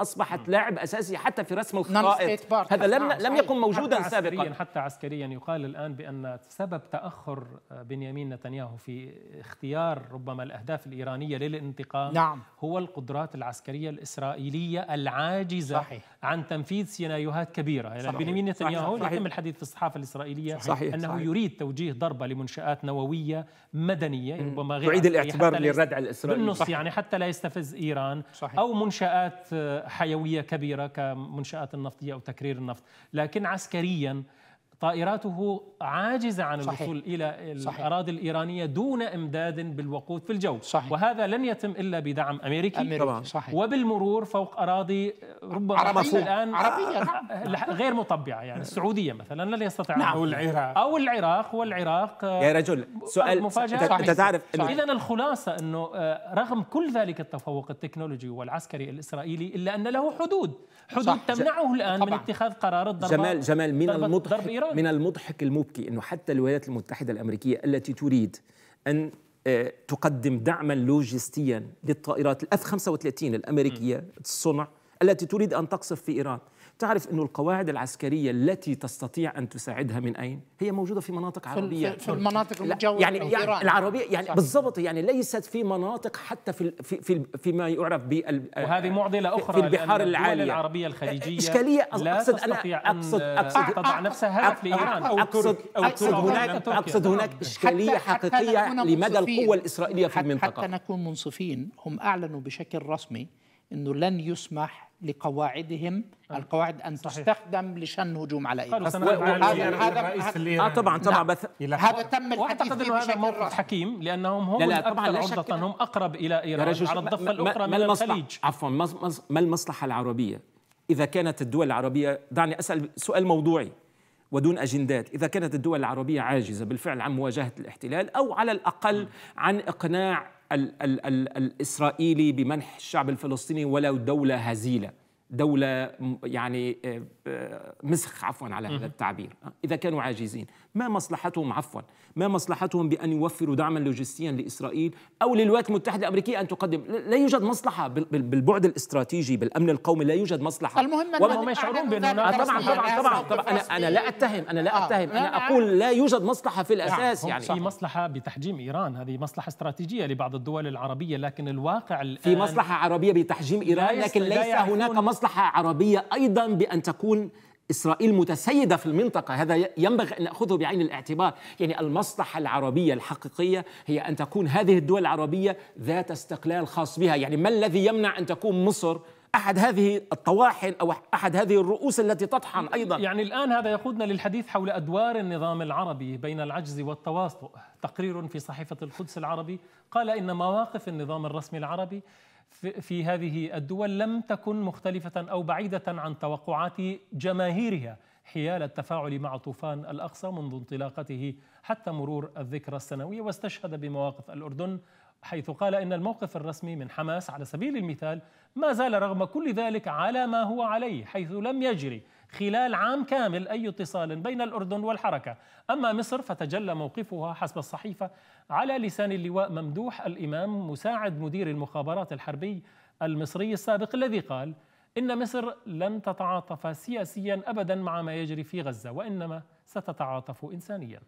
اصبحت لاعب اساسي حتى في رسم الخرائط هذا لم لم يكن موجودا حتى سابقا عسكرياً حتى عسكريا يقال الان بان سبب تاخر بنيامين نتنياهو في اختيار ربما الاهداف الايرانيه للانتقام نعم. هو القدرات العسكريه الاسرائيليه العاجزه صحيح. عن تنفيذ سيناريوهات كبيره يعني صحيح. بنيامين نتنياهو يتم الحديث في الصحافه الاسرائيليه صحيح. انه صحيح. يريد توجيه ضربه لمنشات نوويه مدنيه ربما غير تعيد الاعتبار للردع اسرائيل بالنص صح. يعني حتى لا يستفز ايران صحيح. او منشات حيويه كبيره كمنشات النفطيه او تكرير النفط لكن عسكريا طائراته عاجزة عن صحيح. الوصول إلى الأراضي الإيرانية دون إمداد بالوقود في الجو صحيح. وهذا لن يتم إلا بدعم أمريكي, طبعا. صحيح. وبالمرور فوق أراضي ربما عربية. الآن عربية. آه، نعم. غير مطبعة يعني السعودية مثلا لن يستطيع نعم. أو العراق أو العراق والعراق آه، يا رجل سؤال مفاجأة أنت تعرف إذا الخلاصة أنه آه، رغم كل ذلك التفوق التكنولوجي والعسكري الإسرائيلي إلا أن له حدود حدود صح. تمنعه الآن طبعا. من اتخاذ قرار الضرب جمال جمال من المضحك من المضحك المبكي أنه حتى الولايات المتحدة الأمريكية التي تريد أن آه، تقدم دعما لوجستيا للطائرات الاف 35 الامريكيه الصنع التي تريد ان تقصف في ايران تعرف أن القواعد العسكرية التي تستطيع أن تساعدها من أين؟ هي موجودة في مناطق عربية في, في المناطق المجاورة يعني, يعني العربية يعني بالضبط يعني ليست في مناطق حتى في في في فيما يعرف بال وهذه معضلة أخرى في البحار العالية العربية الخليجية إشكالية لا تستطيع أنا أقصد أقصد تضع نفسها هدف لإيران أو أقصد أو أقصد هناك أقصد هناك إشكالية حقيقية لمدى القوة الإسرائيلية في المنطقة حتى نكون منصفين هم أعلنوا بشكل رسمي أنه لن يسمح لقواعدهم آه. القواعد ان صحيح. تستخدم لشن هجوم على ايران هذا آه طبعا طبعا نعم. بث... هذا تم الحديث انه هذا موقف حكيم لانهم هم لا لا طبعا لا شك هم اقرب الى ايران على الضفه الاخرى من الخليج عفوا ما المصلحه العربيه اذا كانت الدول العربيه دعني اسال سؤال موضوعي ودون أجندات إذا كانت الدول العربية عاجزة بالفعل عن مواجهة الاحتلال أو على الأقل نعم. عن إقناع ال ال ال الإسرائيلي بمنح الشعب الفلسطيني ولو دولة هزيلة دولة يعني آه، آه، مسخ عفوا على هذا التعبير إذا كانوا عاجزين ما مصلحتهم عفوا ما مصلحتهم بأن يوفروا دعما لوجستيا لإسرائيل أو للولايات المتحدة الأمريكية أن تقدم لا يوجد مصلحة بالبعد الاستراتيجي بالأمن القومي لا يوجد مصلحة المهم هم يشعرون بأنه طبعا طبعا طبعا, طبعا, طبعا أنا, أنا لا أتهم أنا لا آه. أتهم أنا أقول لا يوجد مصلحة في الأساس نعم. يعني في مصلحة بتحجيم إيران هذه مصلحة استراتيجية لبعض الدول العربية لكن الواقع الآن في مصلحة عربية بتحجيم إيران لكن ليس هناك مصلحة عربية أيضا بأن تكون إسرائيل متسيدة في المنطقة هذا ينبغي أن نأخذه بعين الاعتبار يعني المصلحة العربية الحقيقية هي أن تكون هذه الدول العربية ذات استقلال خاص بها يعني ما الذي يمنع أن تكون مصر احد هذه الطواحن او احد هذه الرؤوس التي تطحن ايضا يعني الان هذا يقودنا للحديث حول ادوار النظام العربي بين العجز والتواطؤ تقرير في صحيفه القدس العربي قال ان مواقف النظام الرسمي العربي في هذه الدول لم تكن مختلفة أو بعيدة عن توقعات جماهيرها حيال التفاعل مع طوفان الأقصى منذ انطلاقته حتى مرور الذكرى السنوية واستشهد بمواقف الأردن حيث قال إن الموقف الرسمي من حماس على سبيل المثال ما زال رغم كل ذلك على ما هو عليه حيث لم يجري خلال عام كامل أي اتصال بين الأردن والحركة أما مصر فتجلى موقفها حسب الصحيفة على لسان اللواء ممدوح الإمام مساعد مدير المخابرات الحربي المصري السابق الذي قال إن مصر لن تتعاطف سياسيا أبدا مع ما يجري في غزة وإنما ستتعاطف إنسانيا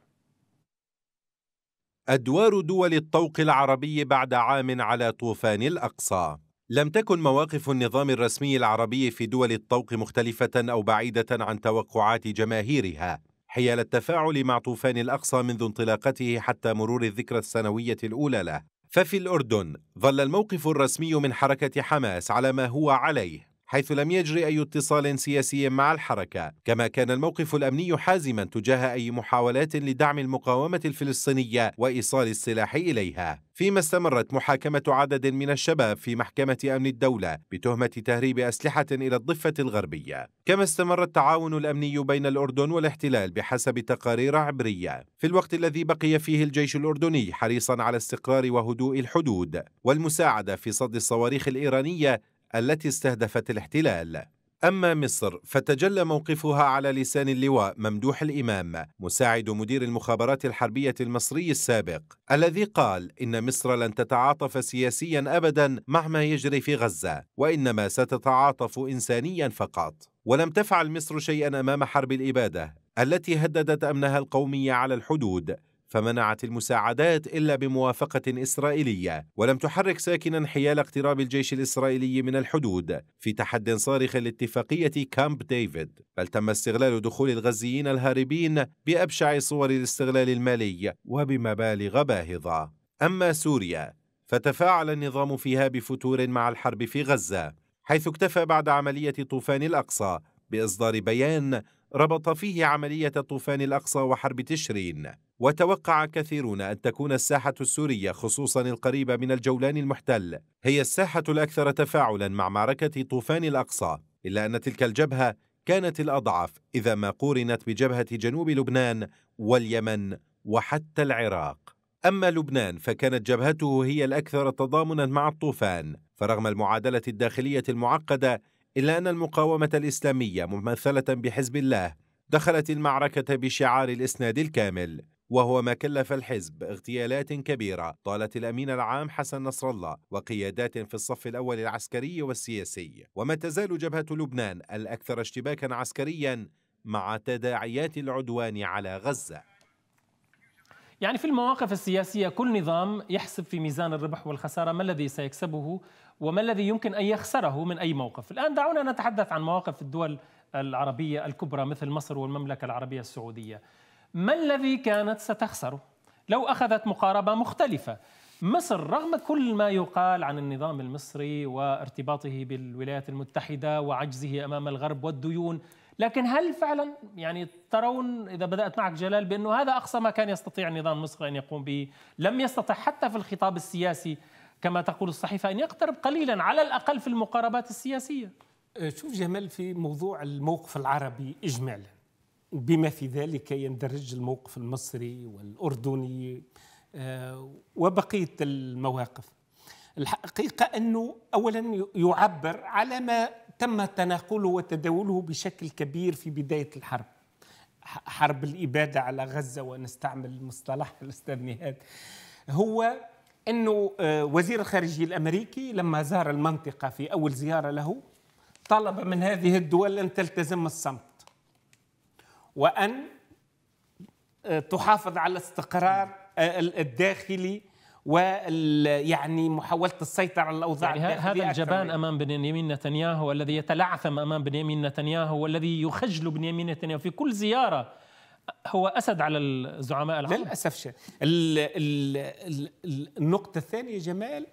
أدوار دول الطوق العربي بعد عام على طوفان الأقصى لم تكن مواقف النظام الرسمي العربي في دول الطوق مختلفة أو بعيدة عن توقعات جماهيرها حيال التفاعل مع طوفان الأقصى منذ انطلاقته حتى مرور الذكرى السنوية الأولى له ففي الأردن ظل الموقف الرسمي من حركة حماس على ما هو عليه حيث لم يجري أي اتصال سياسي مع الحركة كما كان الموقف الأمني حازما تجاه أي محاولات لدعم المقاومة الفلسطينية وإيصال السلاح إليها فيما استمرت محاكمة عدد من الشباب في محكمة أمن الدولة بتهمة تهريب أسلحة إلى الضفة الغربية كما استمر التعاون الأمني بين الأردن والاحتلال بحسب تقارير عبرية في الوقت الذي بقي فيه الجيش الأردني حريصا على استقرار وهدوء الحدود والمساعدة في صد الصواريخ الإيرانية التي استهدفت الاحتلال أما مصر فتجلى موقفها على لسان اللواء ممدوح الإمام مساعد مدير المخابرات الحربية المصري السابق الذي قال إن مصر لن تتعاطف سياسيا أبدا مع ما يجري في غزة وإنما ستتعاطف إنسانيا فقط ولم تفعل مصر شيئا أمام حرب الإبادة التي هددت أمنها القومي على الحدود فمنعت المساعدات إلا بموافقة إسرائيلية ولم تحرك ساكنا حيال اقتراب الجيش الإسرائيلي من الحدود في تحد صارخ لاتفاقية كامب ديفيد بل تم استغلال دخول الغزيين الهاربين بأبشع صور الاستغلال المالي وبمبالغ باهظة أما سوريا فتفاعل النظام فيها بفتور مع الحرب في غزة حيث اكتفى بعد عملية طوفان الأقصى بإصدار بيان ربط فيه عملية طوفان الأقصى وحرب تشرين وتوقع كثيرون أن تكون الساحة السورية خصوصا القريبة من الجولان المحتل هي الساحة الأكثر تفاعلا مع معركة طوفان الأقصى إلا أن تلك الجبهة كانت الأضعف إذا ما قورنت بجبهة جنوب لبنان واليمن وحتى العراق أما لبنان فكانت جبهته هي الأكثر تضامنا مع الطوفان فرغم المعادلة الداخلية المعقدة إلا أن المقاومة الإسلامية ممثلة بحزب الله دخلت المعركة بشعار الإسناد الكامل وهو ما كلف الحزب اغتيالات كبيرة طالت الأمين العام حسن نصر الله وقيادات في الصف الأول العسكري والسياسي وما تزال جبهة لبنان الأكثر اشتباكا عسكريا مع تداعيات العدوان على غزة يعني في المواقف السياسية كل نظام يحسب في ميزان الربح والخسارة ما الذي سيكسبه وما الذي يمكن أن يخسره من أي موقف الآن دعونا نتحدث عن مواقف الدول العربية الكبرى مثل مصر والمملكة العربية السعودية ما الذي كانت ستخسره لو أخذت مقاربة مختلفة مصر رغم كل ما يقال عن النظام المصري وارتباطه بالولايات المتحدة وعجزه أمام الغرب والديون لكن هل فعلا يعني ترون إذا بدأت معك جلال بأنه هذا أقصى ما كان يستطيع النظام المصري أن يقوم به لم يستطع حتى في الخطاب السياسي كما تقول الصحيفة أن يقترب قليلا على الأقل في المقاربات السياسية أه، شوف جمال في موضوع الموقف العربي إجمالا بما في ذلك يندرج الموقف المصري والأردني أه، وبقية المواقف الحقيقة أنه أولا يعبر على ما تم تناقله وتداوله بشكل كبير في بداية الحرب حرب الإبادة على غزة ونستعمل مصطلح [laughs] الأستاذ نهاد هو انه آه، وزير الخارجيه الامريكي لما زار المنطقه في اول زياره له طلب من هذه الدول ان تلتزم الصمت وان آه، تحافظ على الاستقرار آه، الداخلي ويعني محاولة السيطرة على الأوضاع يعني هذا الجبان أمام بنيامين نتنياهو الذي يتلعثم أمام بنيامين نتنياهو والذي يخجل بنيامين نتنياهو في كل زيارة هو اسد على الزعماء العرب للاسف شيء النقطه الثانيه جمال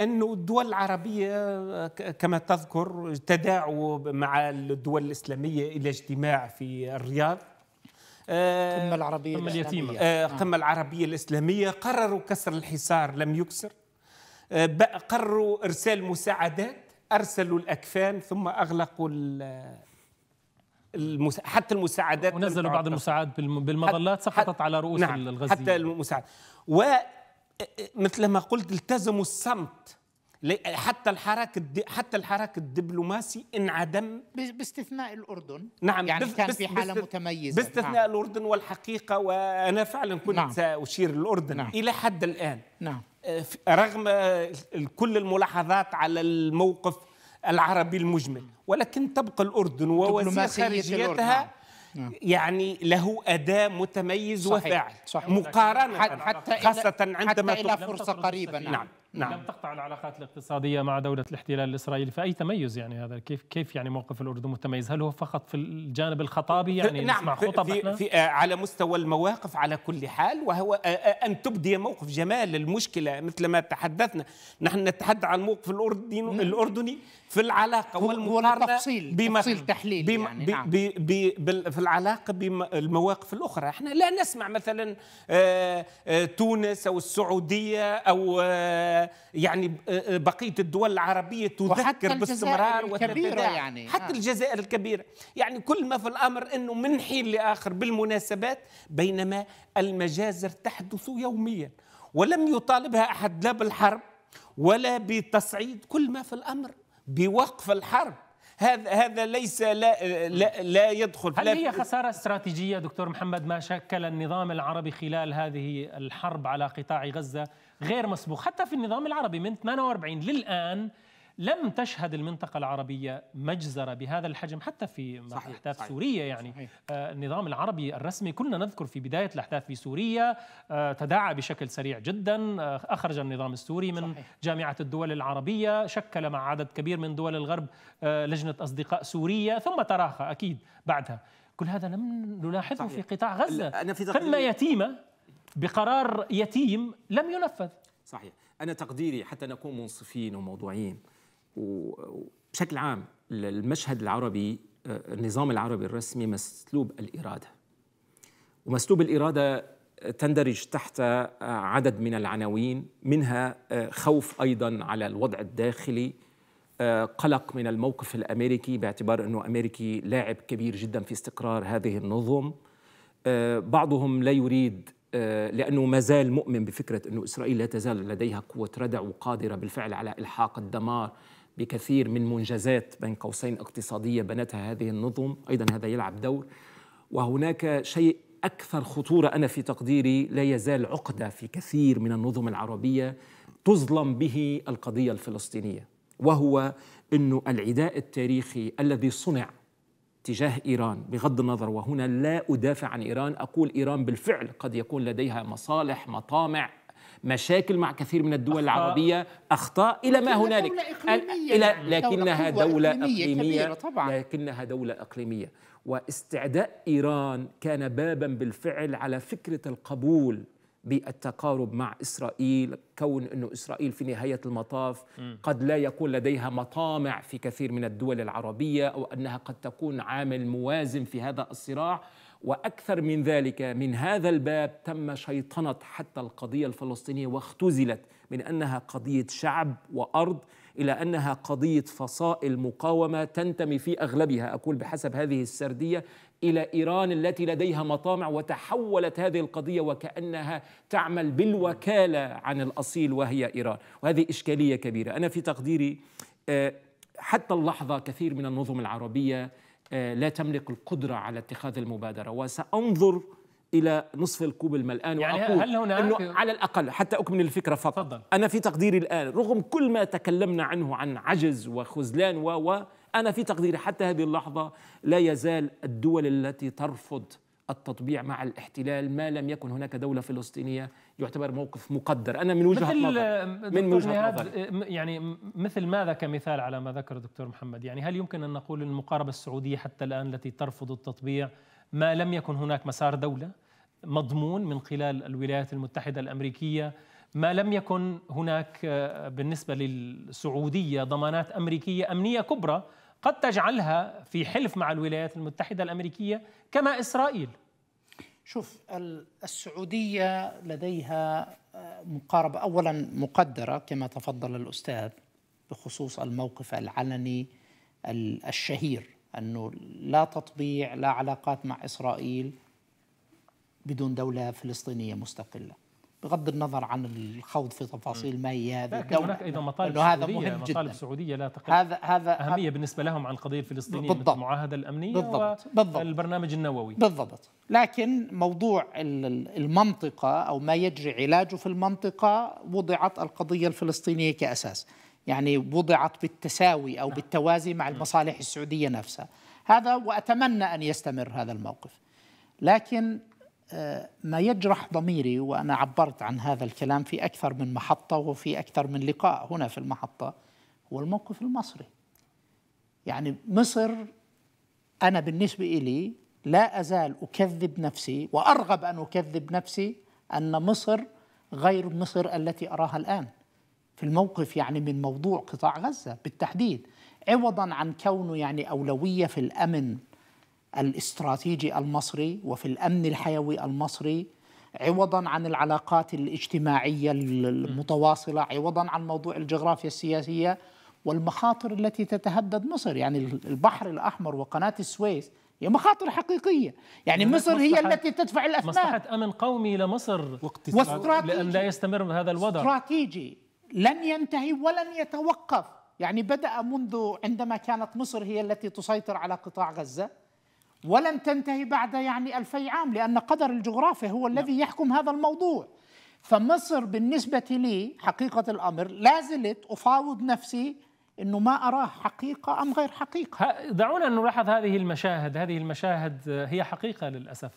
انه الدول العربيه كما تذكر تداعوا مع الدول الاسلاميه الى اجتماع في الرياض القمه آه، العربيه الإسلامية اليتيمه القمه نعم. العربيه الاسلاميه قرروا كسر الحصار لم يكسر آه، قرروا ارسال مساعدات ارسلوا الاكفان ثم اغلقوا المسا... حتى المساعدات ونزلوا بعض المساعدات بالمظلات حت... سقطت على رؤوس نعم الغزيين حتى المساعدات ومثل ما قلت التزموا الصمت حتى الحراك الد... حتى الحراك الدبلوماسي انعدم باستثناء الاردن نعم يعني بس... كان في حاله بس... متميزه باستثناء نعم. الاردن والحقيقه وانا فعلا كنت نعم. ساشير الاردن نعم. الى حد الان نعم آه، رغم كل الملاحظات على الموقف العربي المجمل ولكن تبقى الأردن ووزير خارجيتها نعم. يعني له اداء متميز صحيح. وفاعل صحيح. مقارنه حتى خاصه عندما حتى الى فرصه قريبا نعم, نعم. نعم. لم تقطع العلاقات الاقتصادية مع دولة الاحتلال الإسرائيلي فأي تميز يعني هذا كيف كيف يعني موقف الأردن متميز هل هو فقط في الجانب الخطابي يعني نعم نسمع خطب في, في نعم. آه، على مستوى المواقف على كل حال وهو آه، آه، أن تبدي موقف جمال المشكلة مثل ما تحدثنا نحن نتحدث عن موقف الأردن نعم. الأردني في العلاقة والمقارنة تفصيل تفصيل تحليل بما يعني نعم. بي بي بي في العلاقة بالمواقف الأخرى احنا لا نسمع مثلا تونس أو السعودية أو يعني آه، آه، بقيه الدول العربيه تذكر باستمرار الكبيرة يعني حتى آه. الجزائر الكبيره يعني كل ما في الامر انه من حين لاخر بالمناسبات بينما المجازر تحدث يوميا ولم يطالبها احد لا بالحرب ولا بتصعيد كل ما في الامر بوقف الحرب هذا هذا ليس لا لا, لا يدخل هل لا هي خساره استراتيجيه دكتور محمد ما شكل النظام العربي خلال هذه الحرب على قطاع غزه غير مسبوق حتى في النظام العربي من 48 للآن لم تشهد المنطقة العربية مجزرة بهذا الحجم حتى في صحيح أحداث صحيح سورية يعني صحيح آه النظام العربي الرسمي كنا نذكر في بداية الأحداث في سوريا آه تداعى بشكل سريع جدا آه أخرج النظام السوري من صحيح جامعة الدول العربية شكل مع عدد كبير من دول الغرب آه لجنة أصدقاء سورية ثم تراخى أكيد بعدها كل هذا لم نلاحظه صحيح. في قطاع غزة قمة يتيمة بقرار يتيم لم ينفذ صحيح انا تقديري حتى نكون منصفين وموضوعيين وبشكل عام المشهد العربي النظام العربي الرسمي مسلوب الاراده ومسلوب الاراده تندرج تحت عدد من العناوين منها خوف ايضا على الوضع الداخلي قلق من الموقف الامريكي باعتبار انه امريكي لاعب كبير جدا في استقرار هذه النظم بعضهم لا يريد آه، لأنه ما زال مؤمن بفكرة أنه إسرائيل لا تزال لديها قوة ردع وقادرة بالفعل على إلحاق الدمار بكثير من منجزات بين قوسين اقتصادية بنتها هذه النظم أيضا هذا يلعب دور وهناك شيء أكثر خطورة أنا في تقديري لا يزال عقدة في كثير من النظم العربية تظلم به القضية الفلسطينية وهو أن العداء التاريخي الذي صنع تجاه ايران بغض النظر وهنا لا ادافع عن ايران اقول ايران بالفعل قد يكون لديها مصالح مطامع مشاكل مع كثير من الدول أخطاء العربية أخطاء إلى ما هنالك إلى لكنها دولة إقليمية طبعا لكنها دولة إقليمية واستعداء إيران كان بابا بالفعل على فكرة القبول بالتقارب مع إسرائيل كون أن إسرائيل في نهاية المطاف قد لا يكون لديها مطامع في كثير من الدول العربية أو أنها قد تكون عامل موازن في هذا الصراع وأكثر من ذلك من هذا الباب تم شيطنة حتى القضية الفلسطينية واختزلت من أنها قضية شعب وأرض إلى أنها قضية فصائل مقاومة تنتمي في أغلبها أقول بحسب هذه السردية الى ايران التي لديها مطامع وتحولت هذه القضيه وكانها تعمل بالوكاله عن الاصيل وهي ايران وهذه اشكاليه كبيره انا في تقديري آه، حتى اللحظه كثير من النظم العربيه آه، لا تملك القدره على اتخاذ المبادره وسانظر الى نصف الكوب الملآن يعني واقول هل هنا انه على الاقل حتى اكمل الفكره فقط فضل. انا في تقديري الان رغم كل ما تكلمنا عنه عن عجز وخذلان و أنا في تقديري حتى هذه اللحظة لا يزال الدول التي ترفض التطبيع مع الاحتلال ما لم يكن هناك دولة فلسطينية يعتبر موقف مقدر أنا من وجهة نظر آه، من وجهة نظر آه، يعني مثل ماذا كمثال على ما ذكر الدكتور محمد يعني هل يمكن أن نقول المقاربة السعودية حتى الآن التي ترفض التطبيع ما لم يكن هناك مسار دولة مضمون من خلال الولايات المتحدة الأمريكية ما لم يكن هناك آه، بالنسبة للسعودية ضمانات أمريكية أمنية كبرى قد تجعلها في حلف مع الولايات المتحدة الأمريكية كما إسرائيل شوف السعودية لديها آه، مقاربة أولا مقدرة كما تفضل الأستاذ بخصوص الموقف العلني الشهير أنه لا تطبيع لا علاقات مع إسرائيل بدون دولة فلسطينية مستقلة بغض النظر عن الخوض في تفاصيل ما هي هذه لكن هناك ايضا مطالب هذا سعوديه مهم جدا مطالب سعوديه لا تقل هذا هذا اهميه هذا بالنسبه لهم عن القضيه الفلسطينيه بالضبط المعاهده الامنيه بالضبط بالضبط البرنامج النووي بالضبط لكن موضوع المنطقه او ما يجري علاجه في المنطقه وضعت القضيه الفلسطينيه كاساس يعني وضعت بالتساوي او نعم. بالتوازي مع المصالح السعوديه نفسها هذا واتمنى ان يستمر هذا الموقف لكن ما يجرح ضميري وأنا عبرت عن هذا الكلام في أكثر من محطة وفي أكثر من لقاء هنا في المحطة هو الموقف المصري يعني مصر أنا بالنسبة إلي لا أزال أكذب نفسي وأرغب أن أكذب نفسي أن مصر غير مصر التي أراها الآن في الموقف يعني من موضوع قطاع غزة بالتحديد عوضا عن كونه يعني أولوية في الأمن الاستراتيجي المصري وفي الامن الحيوي المصري عوضا عن العلاقات الاجتماعيه المتواصله عوضا عن موضوع الجغرافيا السياسيه والمخاطر التي تتهدد مصر يعني البحر الاحمر وقناه السويس هي مخاطر حقيقية يعني, يعني مصر هي التي تدفع الأثمان مصلحة أمن قومي لمصر واستراتيجي لأن لا يستمر هذا الوضع استراتيجي لن ينتهي ولن يتوقف يعني بدأ منذ عندما كانت مصر هي التي تسيطر على قطاع غزة ولن تنتهي بعد يعني ألفي عام لأن قدر الجغرافيا هو نعم. الذي يحكم هذا الموضوع فمصر بالنسبة لي حقيقة الأمر لازلت أفاوض نفسي أنه ما أراه حقيقة أم غير حقيقة دعونا أن نلاحظ هذه المشاهد هذه المشاهد هي حقيقة للأسف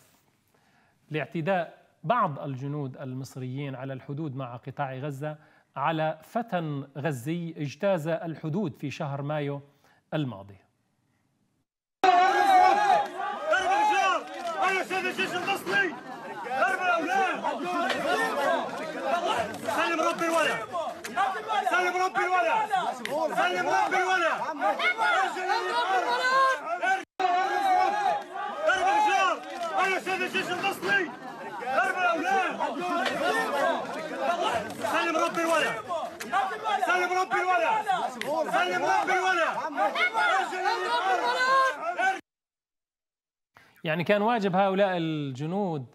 لاعتداء بعض الجنود المصريين على الحدود مع قطاع غزة على فتى غزي اجتاز الحدود في شهر مايو الماضي سلم ربي الولا سلم ربي الولا سلم ربي الولا ضرب الرجال انا سيد الجيش المصري ضرب الاولاد سلم ربي الولا سلم ربي الولا سلم ربي الولا يعني كان واجب هؤلاء الجنود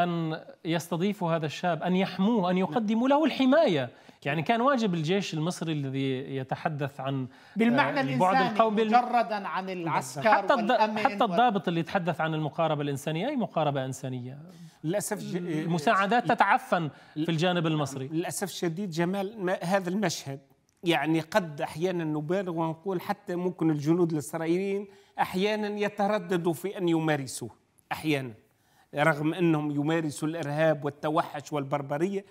أن يستضيفوا هذا الشاب أن يحموه أن يقدموا له الحماية يعني كان واجب الجيش المصري الذي يتحدث عن آه، بالمعنى يعني البعد القومي مجردا عن العسكر حتى والأمن حتى الضابط اللي يتحدث عن المقاربة الإنسانية أي مقاربة إنسانية للأسف المساعدات تتعفن في الجانب المصري للأسف الشديد جمال هذا المشهد يعني قد أحيانا نبالغ ونقول حتى ممكن الجنود الإسرائيليين احيانا يترددوا في ان يمارسوه احيانا رغم انهم يمارسوا الارهاب والتوحش والبربريه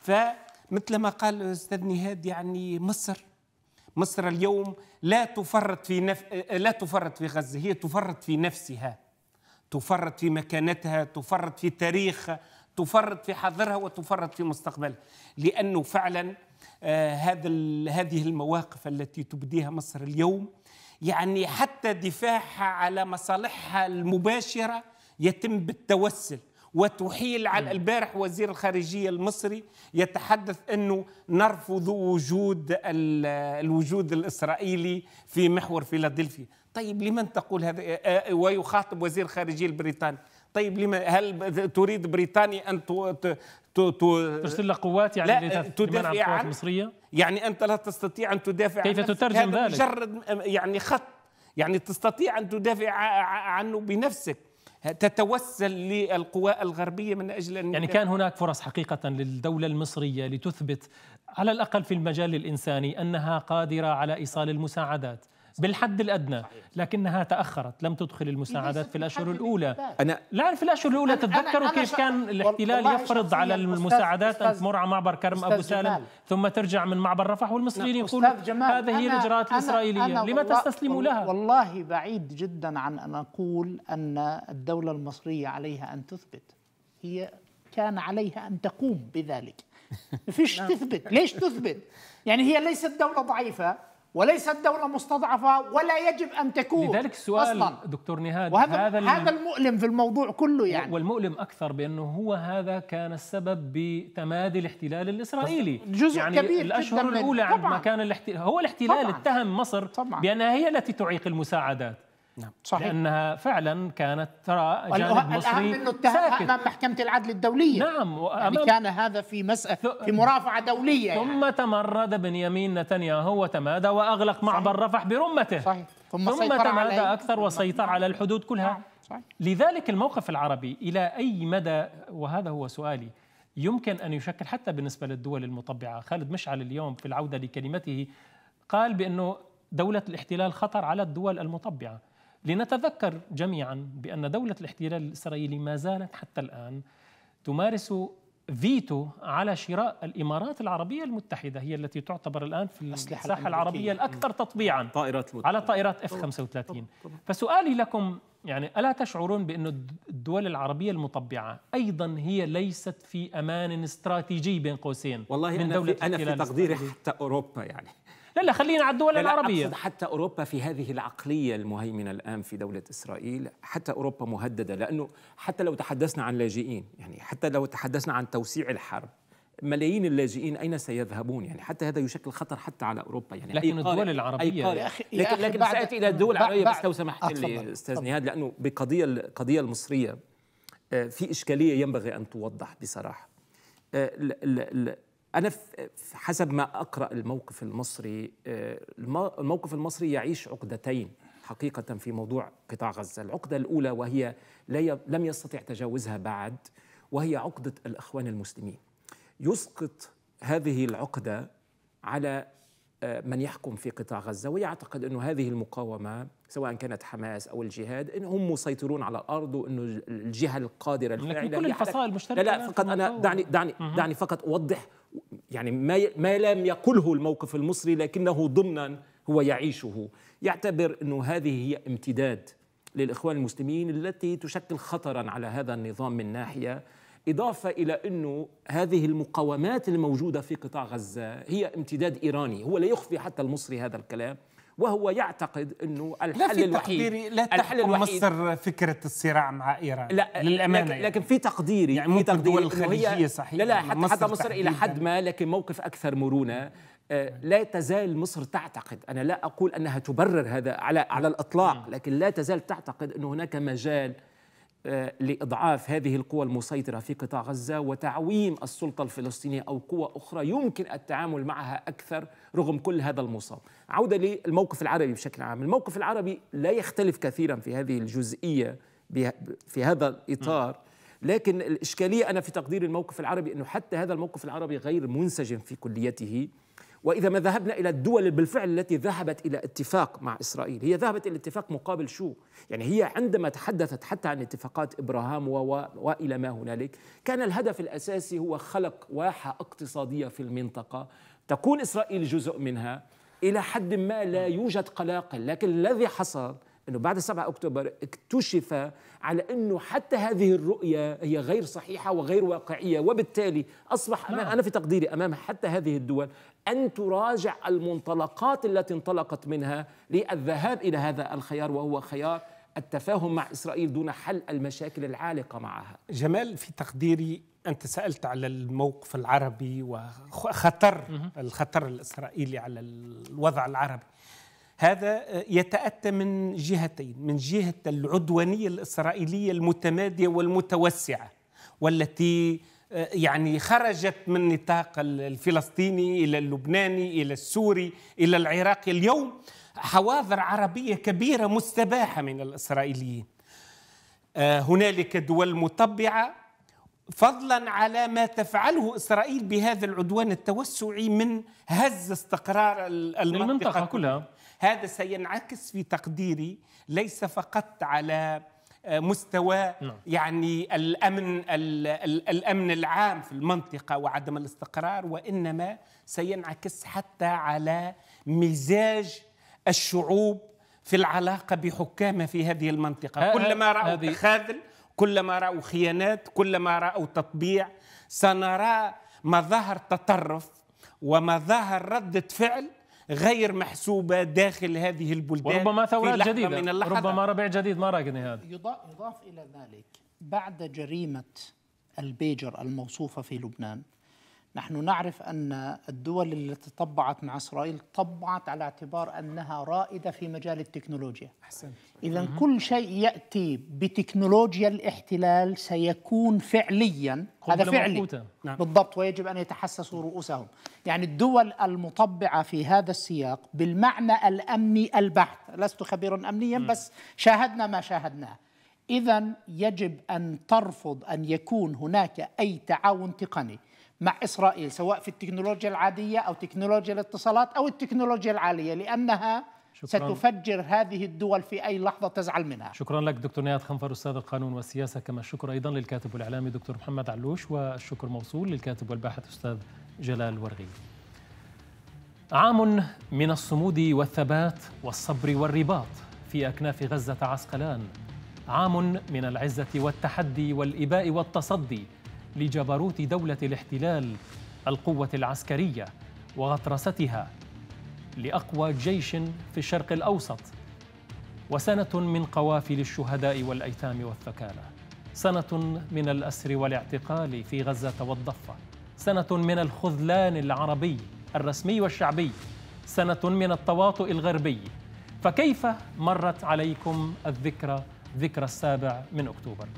فمثل ما قال الاستاذ نهاد يعني مصر مصر اليوم لا تفرط في نف... لا تفرط في غزه هي تفرط في نفسها تفرط في مكانتها تفرط في تاريخها تفرط في حاضرها وتفرط في مستقبلها لانه فعلا آه هذا هذه المواقف التي تبديها مصر اليوم يعني حتى دفاعها على مصالحها المباشرة يتم بالتوسل وتحيل على البارح وزير الخارجية المصري يتحدث أنه نرفض وجود الوجود الإسرائيلي في محور فيلادلفيا طيب لمن تقول هذا آه، آه، آه، ويخاطب وزير الخارجية البريطاني طيب لما هل تريد بريطانيا أن ترسل قوات يعني لا تدافع عن القوات المصرية؟ يعني أنت لا تستطيع أن تدافع كيف تترجم هذا ذلك؟ مجرد يعني خط يعني تستطيع أن تدافع عنه بنفسك تتوسل للقوى الغربية من أجل أن يعني كان هناك فرص حقيقة للدولة المصرية لتثبت على الأقل في المجال الإنساني أنها قادرة على إيصال المساعدات بالحد الادنى لكنها تاخرت لم تدخل المساعدات في الاشهر الاولى انا لا في الاشهر الاولى تتذكروا كيف كان الاحتلال يفرض على المساعدات ان تمر على معبر كرم ابو سالم ثم ترجع من معبر رفح والمصريين يقولون هذه هي الاجراءات الاسرائيليه لما تستسلموا لها والله بعيد جدا عن ان اقول ان الدوله المصريه عليها ان تثبت هي كان عليها ان تقوم بذلك ما فيش نعم. تثبت ليش تثبت يعني هي ليست دوله ضعيفه وليست دولة مستضعفة ولا يجب أن تكون لذلك السؤال أصلاً. دكتور نهاد وهذا هذا, هذا المؤلم في الموضوع كله يعني والمؤلم أكثر بأنه هو هذا كان السبب بتمادي الاحتلال الإسرائيلي جزء يعني كبير الأشهر الأولى عندما كان الاحتلال هو الاحتلال طبعاً. اتهم مصر طبعاً. بأنها هي التي تعيق المساعدات نعم صحيح لانها فعلا كانت ترى جانب مصري الأهم انه اتهم امام محكمه العدل الدوليه نعم يعني كان هذا في مساله في مرافعه دوليه يعني. ثم يعني. تمرد بنيامين نتنياهو وتمادى واغلق معبر رفح برمته صحيح ثم, ثم تمادى عليه. اكثر وسيطر على الحدود كلها نعم. صحيح. لذلك الموقف العربي الى اي مدى وهذا هو سؤالي يمكن ان يشكل حتى بالنسبه للدول المطبعه، خالد مشعل اليوم في العوده لكلمته قال بانه دوله الاحتلال خطر على الدول المطبعه، لنتذكر جميعا بأن دولة الاحتلال الإسرائيلي ما زالت حتى الآن تمارس فيتو على شراء الامارات العربيه المتحده هي التي تعتبر الان في الساحه العربيه الاكثر تطبيعا طائرات على طائرات اف 35 فسؤالي لكم يعني الا تشعرون بأن الدول العربيه المطبعه ايضا هي ليست في امان استراتيجي بين قوسين والله من أنا دولة في انا في تقديري حتى اوروبا يعني لا لا خلينا على الدول لا العربية لا أقصد حتى أوروبا في هذه العقلية المهيمنة الآن في دولة إسرائيل حتى أوروبا مهددة لأنه حتى لو تحدثنا عن لاجئين يعني حتى لو تحدثنا عن توسيع الحرب ملايين اللاجئين اين سيذهبون يعني حتى هذا يشكل خطر حتى على اوروبا يعني لكن الدول العربيه أي يا أخي لكن, لكن ساتي الى الدول العربيه بس لو سمحت لي استاذ نهاد لانه بقضيه القضيه المصريه آه، في اشكاليه ينبغي ان توضح بصراحه آه، أنا حسب ما أقرأ الموقف المصري آه، الموقف المصري يعيش عقدتين حقيقة في موضوع قطاع غزة العقدة الأولى وهي لم يستطع تجاوزها بعد وهي عقدة الأخوان المسلمين يسقط هذه العقدة على آه، من يحكم في قطاع غزة ويعتقد أن هذه المقاومة سواء كانت حماس أو الجهاد أنهم مسيطرون على الأرض وأنه الجهة القادرة الفاعلة لكن كل الفصائل مشتركة لا لا فقط أنا دعني دعني دعني فقط أوضح يعني ما, ما لم يقله الموقف المصري لكنه ضمنا هو يعيشه يعتبر أن هذه هي امتداد للإخوان المسلمين التي تشكل خطرا على هذا النظام من ناحية إضافة إلى أنه هذه المقاومات الموجودة في قطاع غزة هي امتداد إيراني هو لا يخفي حتى المصري هذا الكلام وهو يعتقد انه الحل لا الوحيد لا الحل الوحيد مصر فكره الصراع مع ايران لا للامانه لكن, يعني. لكن في تقديري يعني في تقديري الدول الخليجيه صحيح لا لا حتى مصر حتى مصر الى حد ما لكن موقف اكثر مرونه آه، لا تزال مصر تعتقد انا لا اقول انها تبرر هذا على على الاطلاق لكن لا تزال تعتقد انه هناك مجال لإضعاف هذه القوى المسيطرة في قطاع غزة وتعويم السلطة الفلسطينية أو قوى أخرى يمكن التعامل معها أكثر رغم كل هذا المصاب عودة للموقف العربي بشكل عام الموقف العربي لا يختلف كثيرا في هذه الجزئية في هذا الإطار لكن الإشكالية أنا في تقدير الموقف العربي أنه حتى هذا الموقف العربي غير منسجم في كليته وإذا ما ذهبنا إلى الدول بالفعل التي ذهبت إلى اتفاق مع إسرائيل هي ذهبت إلى اتفاق مقابل شو؟ يعني هي عندما تحدثت حتى عن اتفاقات إبراهام وإلى ما هنالك كان الهدف الأساسي هو خلق واحة اقتصادية في المنطقة تكون إسرائيل جزء منها إلى حد ما لا يوجد قلاقل لكن الذي حصل أنه بعد 7 أكتوبر اكتشف على أنه حتى هذه الرؤية هي غير صحيحة وغير واقعية وبالتالي أصبح نعم. أنا في تقديري أمام حتى هذه الدول أن تراجع المنطلقات التي انطلقت منها للذهاب إلى هذا الخيار وهو خيار التفاهم مع إسرائيل دون حل المشاكل العالقة معها جمال في تقديري أنت سألت على الموقف العربي وخطر الخطر الإسرائيلي على الوضع العربي هذا آه، يتأتى من جهتين من جهة العدوانية الإسرائيلية المتمادية والمتوسعة والتي آه، يعني خرجت من نطاق الفلسطيني إلى اللبناني إلى السوري إلى العراقي اليوم حواضر عربية كبيرة مستباحة من الإسرائيليين آه، هنالك دول مطبعة فضلا على ما تفعله اسرائيل بهذا العدوان التوسعي من هز استقرار المنطقه, المنطقة كلها هذا سينعكس في تقديري ليس فقط على آه، مستوى نعم. يعني الامن الامن العام في المنطقه وعدم الاستقرار وانما سينعكس حتى على مزاج الشعوب في العلاقه بحكامها في هذه المنطقه كلما راوا تخاذل كلما راوا خيانات كلما راوا تطبيع سنرى مظاهر تطرف ومظاهر رده فعل غير محسوبة داخل هذه البلدان وربما ثورات جديدة من ربما ربع جديد ما راقني هذا يضاف إلى ذلك بعد جريمة البيجر الموصوفة في لبنان نحن نعرف أن الدول التي طبعت مع إسرائيل طبعت على اعتبار أنها رائدة في مجال التكنولوجيا إذا كل شيء يأتي بتكنولوجيا الاحتلال سيكون فعليا هذا فعلي نعم. بالضبط ويجب أن يتحسسوا رؤوسهم يعني الدول المطبعة في هذا السياق بالمعنى الأمني البحت لست خبيرا أمنيا بس شاهدنا ما شاهدناه إذا يجب أن ترفض أن يكون هناك أي تعاون تقني مع إسرائيل سواء في التكنولوجيا العادية أو تكنولوجيا الاتصالات أو التكنولوجيا العالية لأنها شكرا. ستفجر هذه الدول في أي لحظة تزعل منها شكرا لك دكتور نياد خنفر أستاذ القانون والسياسة كما الشكر أيضا للكاتب والإعلامي دكتور محمد علوش والشكر موصول للكاتب والباحث أستاذ جلال ورغي عام من الصمود والثبات والصبر والرباط في أكناف غزة عسقلان عام من العزة والتحدي والإباء والتصدي لجبروت دولة الاحتلال القوة العسكرية وغطرستها لأقوى جيش في الشرق الأوسط وسنة من قوافل الشهداء والأيتام والثكالة سنة من الأسر والاعتقال في غزة والضفة سنة من الخذلان العربي الرسمي والشعبي سنة من التواطؤ الغربي فكيف مرت عليكم الذكرى ذكرى السابع من أكتوبر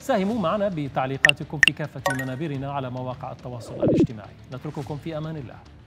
ساهموا معنا بتعليقاتكم في كافة منابرنا على مواقع التواصل الاجتماعي نترككم في أمان الله